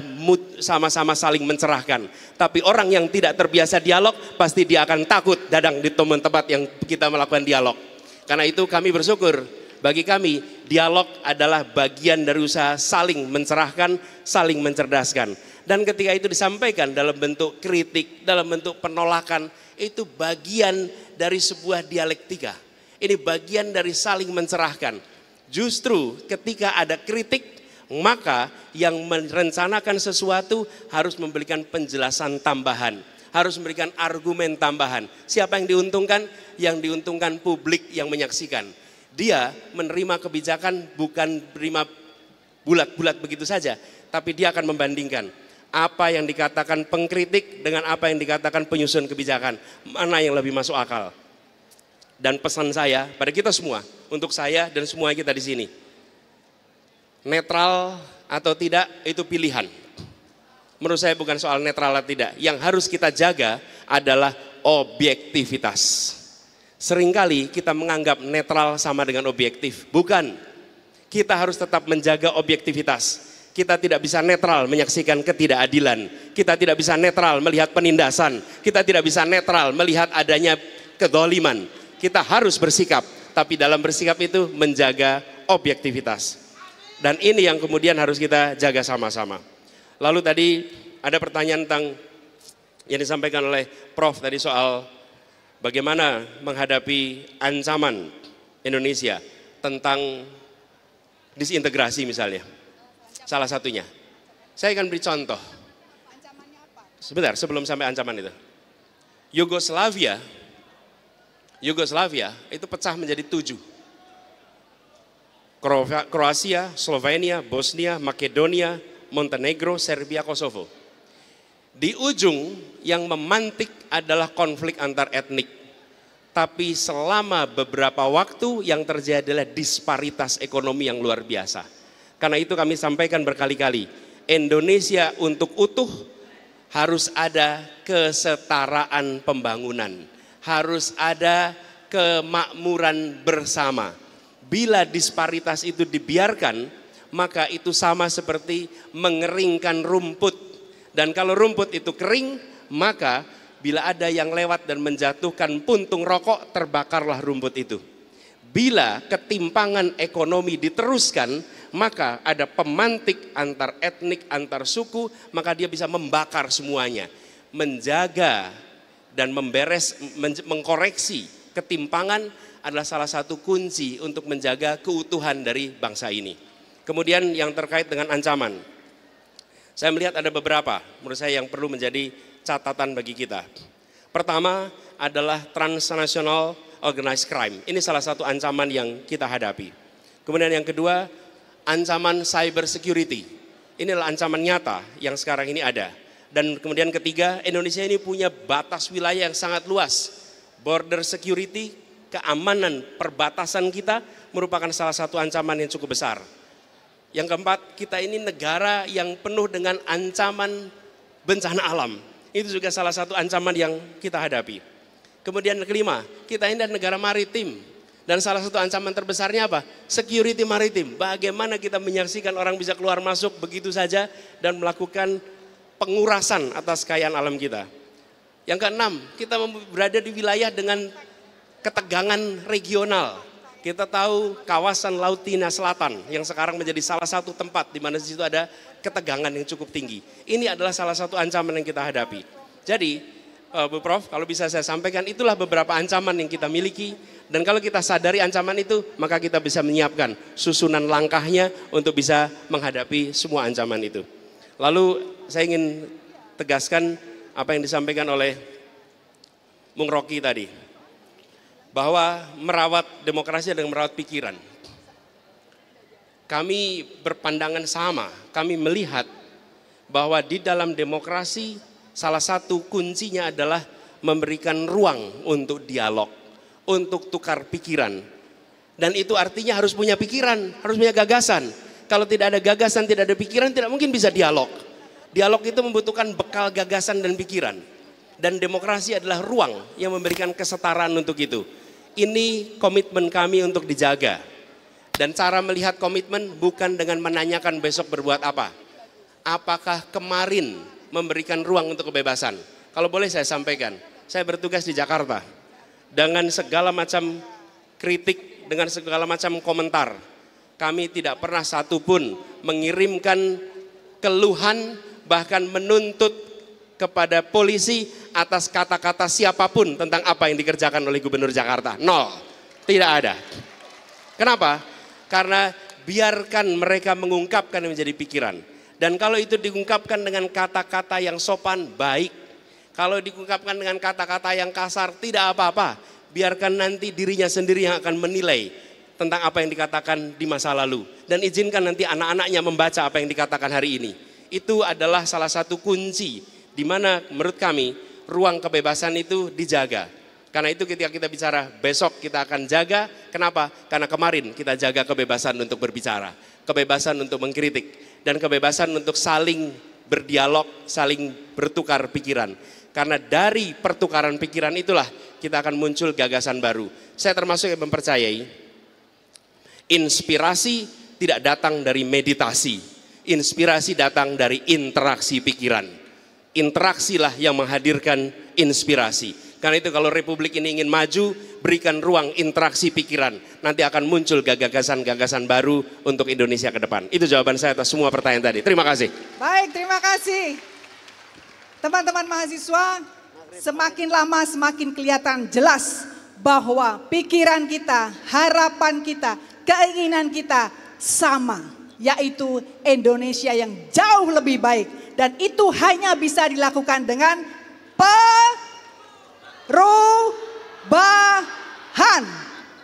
sama-sama saling mencerahkan tapi orang yang tidak terbiasa dialog pasti dia akan takut dadang di teman tempat yang kita melakukan dialog. Karena itu kami bersyukur bagi kami dialog adalah bagian dari usaha saling mencerahkan, saling mencerdaskan. Dan ketika itu disampaikan dalam bentuk kritik, dalam bentuk penolakan, itu bagian dari sebuah dialektika. Ini bagian dari saling mencerahkan. Justru ketika ada kritik, maka yang merencanakan sesuatu harus memberikan penjelasan tambahan, harus memberikan argumen tambahan. Siapa yang diuntungkan? Yang diuntungkan publik yang menyaksikan. Dia menerima kebijakan bukan menerima bulat-bulat begitu saja, tapi dia akan membandingkan apa yang dikatakan pengkritik dengan apa yang dikatakan penyusun kebijakan, mana yang lebih masuk akal. Dan pesan saya pada kita semua, untuk saya dan semua kita di sini, netral atau tidak itu pilihan. Menurut saya bukan soal netral atau tidak. Yang harus kita jaga adalah objektivitas. Seringkali kita menganggap netral sama dengan objektif. Bukan. Kita harus tetap menjaga objektivitas. Kita tidak bisa netral menyaksikan ketidakadilan. Kita tidak bisa netral melihat penindasan. Kita tidak bisa netral melihat adanya kedoliman. Kita harus bersikap. Tapi dalam bersikap itu menjaga objektivitas. Dan ini yang kemudian harus kita jaga sama-sama. Lalu tadi ada pertanyaan tentang yang disampaikan oleh Prof tadi soal bagaimana menghadapi ancaman Indonesia tentang disintegrasi misalnya. Salah satunya. Saya akan beri contoh. Sebentar, sebelum sampai ancaman itu. Yugoslavia, Yugoslavia itu pecah menjadi tujuh. Kroasia, Slovenia, Bosnia, Makedonia, Montenegro, Serbia, Kosovo. Di ujung yang memantik adalah konflik antar etnik. Tapi selama beberapa waktu yang terjadi adalah disparitas ekonomi yang luar biasa. Karena itu kami sampaikan berkali-kali, Indonesia untuk utuh harus ada kesetaraan pembangunan, harus ada kemakmuran bersama Bila disparitas itu dibiarkan, maka itu sama seperti mengeringkan rumput. Dan kalau rumput itu kering, maka bila ada yang lewat dan menjatuhkan puntung rokok, terbakarlah rumput itu. Bila ketimpangan ekonomi diteruskan, maka ada pemantik antar etnik, antar suku, maka dia bisa membakar semuanya. Menjaga dan memberes, mengkoreksi ketimpangan adalah salah satu kunci untuk menjaga keutuhan dari bangsa ini. Kemudian yang terkait dengan ancaman. Saya melihat ada beberapa menurut saya yang perlu menjadi catatan bagi kita. Pertama adalah transnational organized crime. Ini salah satu ancaman yang kita hadapi. Kemudian yang kedua, ancaman cyber security. Inilah ancaman nyata yang sekarang ini ada. Dan kemudian ketiga, Indonesia ini punya batas wilayah yang sangat luas Border security, keamanan perbatasan kita merupakan salah satu ancaman yang cukup besar. Yang keempat, kita ini negara yang penuh dengan ancaman bencana alam. Itu juga salah satu ancaman yang kita hadapi. Kemudian kelima, kita ini adalah negara maritim. Dan salah satu ancaman terbesarnya apa? Security maritim. Bagaimana kita menyaksikan orang bisa keluar masuk begitu saja dan melakukan pengurasan atas kekayaan alam kita. Yang keenam, kita berada di wilayah dengan ketegangan regional. Kita tahu kawasan Laut Tina Selatan yang sekarang menjadi salah satu tempat di mana di situ ada ketegangan yang cukup tinggi. Ini adalah salah satu ancaman yang kita hadapi. Jadi, eh, Bu Prof, kalau bisa saya sampaikan, itulah beberapa ancaman yang kita miliki. Dan kalau kita sadari ancaman itu, maka kita bisa menyiapkan susunan langkahnya untuk bisa menghadapi semua ancaman itu. Lalu saya ingin tegaskan apa yang disampaikan oleh Bung Rocky tadi. Bahwa merawat demokrasi adalah merawat pikiran. Kami berpandangan sama, kami melihat bahwa di dalam demokrasi salah satu kuncinya adalah memberikan ruang untuk dialog, untuk tukar pikiran. Dan itu artinya harus punya pikiran, harus punya gagasan. Kalau tidak ada gagasan, tidak ada pikiran, tidak mungkin bisa dialog. Dialog itu membutuhkan bekal gagasan dan pikiran. Dan demokrasi adalah ruang yang memberikan kesetaraan untuk itu. Ini komitmen kami untuk dijaga. Dan cara melihat komitmen bukan dengan menanyakan besok berbuat apa. Apakah kemarin memberikan ruang untuk kebebasan? Kalau boleh saya sampaikan, saya bertugas di Jakarta. Dengan segala macam kritik, dengan segala macam komentar, kami tidak pernah satupun mengirimkan keluhan bahkan menuntut kepada polisi atas kata-kata siapapun tentang apa yang dikerjakan oleh Gubernur Jakarta. Nol. Tidak ada. Kenapa? Karena biarkan mereka mengungkapkan yang menjadi pikiran. Dan kalau itu diungkapkan dengan kata-kata yang sopan, baik. Kalau diungkapkan dengan kata-kata yang kasar, tidak apa-apa. Biarkan nanti dirinya sendiri yang akan menilai tentang apa yang dikatakan di masa lalu. Dan izinkan nanti anak-anaknya membaca apa yang dikatakan hari ini itu adalah salah satu kunci di mana menurut kami ruang kebebasan itu dijaga. Karena itu ketika kita bicara besok kita akan jaga, kenapa? Karena kemarin kita jaga kebebasan untuk berbicara, kebebasan untuk mengkritik, dan kebebasan untuk saling berdialog, saling bertukar pikiran. Karena dari pertukaran pikiran itulah kita akan muncul gagasan baru. Saya termasuk yang mempercayai inspirasi tidak datang dari meditasi, Inspirasi datang dari interaksi pikiran. Interaksilah yang menghadirkan inspirasi. Karena itu kalau republik ini ingin maju, berikan ruang interaksi pikiran. Nanti akan muncul gagasan-gagasan baru untuk Indonesia ke depan. Itu jawaban saya atas semua pertanyaan tadi. Terima kasih. Baik, terima kasih. Teman-teman mahasiswa, semakin lama semakin kelihatan jelas bahwa pikiran kita, harapan kita, keinginan kita sama yaitu Indonesia yang jauh lebih baik. Dan itu hanya bisa dilakukan dengan perubahan.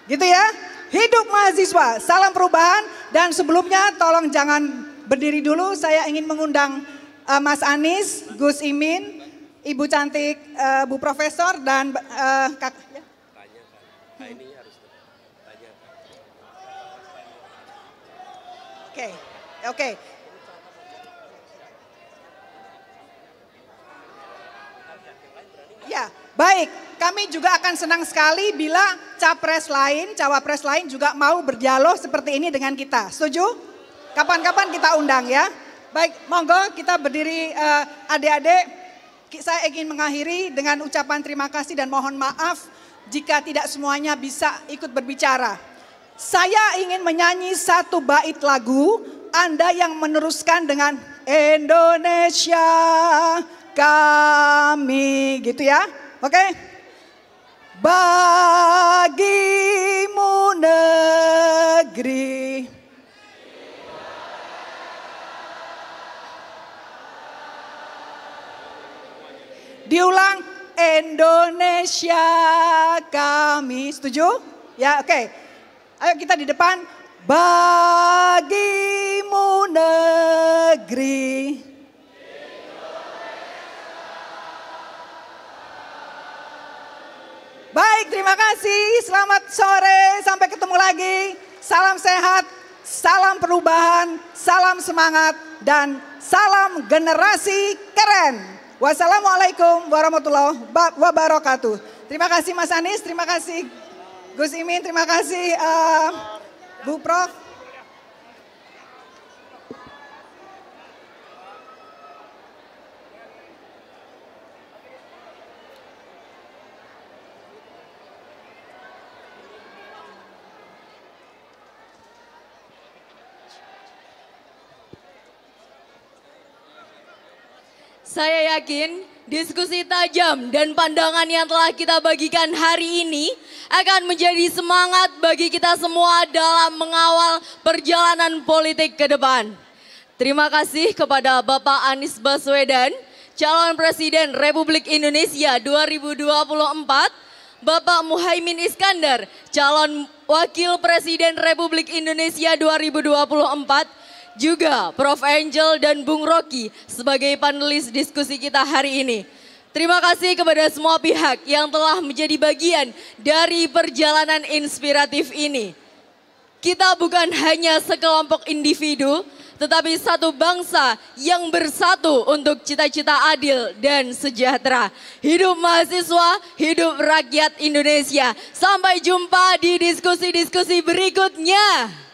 Gitu ya. Hidup mahasiswa, salam perubahan. Dan sebelumnya tolong jangan berdiri dulu, saya ingin mengundang uh, Mas Anies, Gus Imin, Ibu Cantik, uh, Bu Profesor, dan uh, Okay, okay. Ya, baik. Kami juga akan senang sekali bila capres lain, cawapres lain juga mau berdialog seperti ini dengan kita. Setuju? Kapan-kapan kita undang ya. Baik, monggo kita berdiri adik eh, adik-adik. Saya ingin mengakhiri dengan ucapan terima kasih dan mohon maaf jika tidak semuanya bisa ikut berbicara. Saya ingin menyanyi satu bait lagu, Anda yang meneruskan dengan Indonesia kami gitu ya. Oke. Bagimu negeri Diulang Indonesia kami setuju? Ya, oke. Okay. Ayo kita di depan. Bagimu negeri. Baik, terima kasih. Selamat sore. Sampai ketemu lagi. Salam sehat, salam perubahan, salam semangat, dan salam generasi keren. Wassalamualaikum warahmatullahi wabarakatuh. Terima kasih Mas Anies, terima kasih Gus Imin, terima kasih. Uh, Bu Prof. Saya yakin Diskusi tajam dan pandangan yang telah kita bagikan hari ini akan menjadi semangat bagi kita semua dalam mengawal perjalanan politik ke depan. Terima kasih kepada Bapak Anies Baswedan, calon Presiden Republik Indonesia 2024, Bapak Muhaymin Iskandar, calon Wakil Presiden Republik Indonesia 2024, juga Prof. Angel dan Bung Rocky sebagai panelis diskusi kita hari ini. Terima kasih kepada semua pihak yang telah menjadi bagian dari perjalanan inspiratif ini. Kita bukan hanya sekelompok individu, tetapi satu bangsa yang bersatu untuk cita-cita adil dan sejahtera. Hidup mahasiswa, hidup rakyat Indonesia. Sampai jumpa di diskusi-diskusi berikutnya.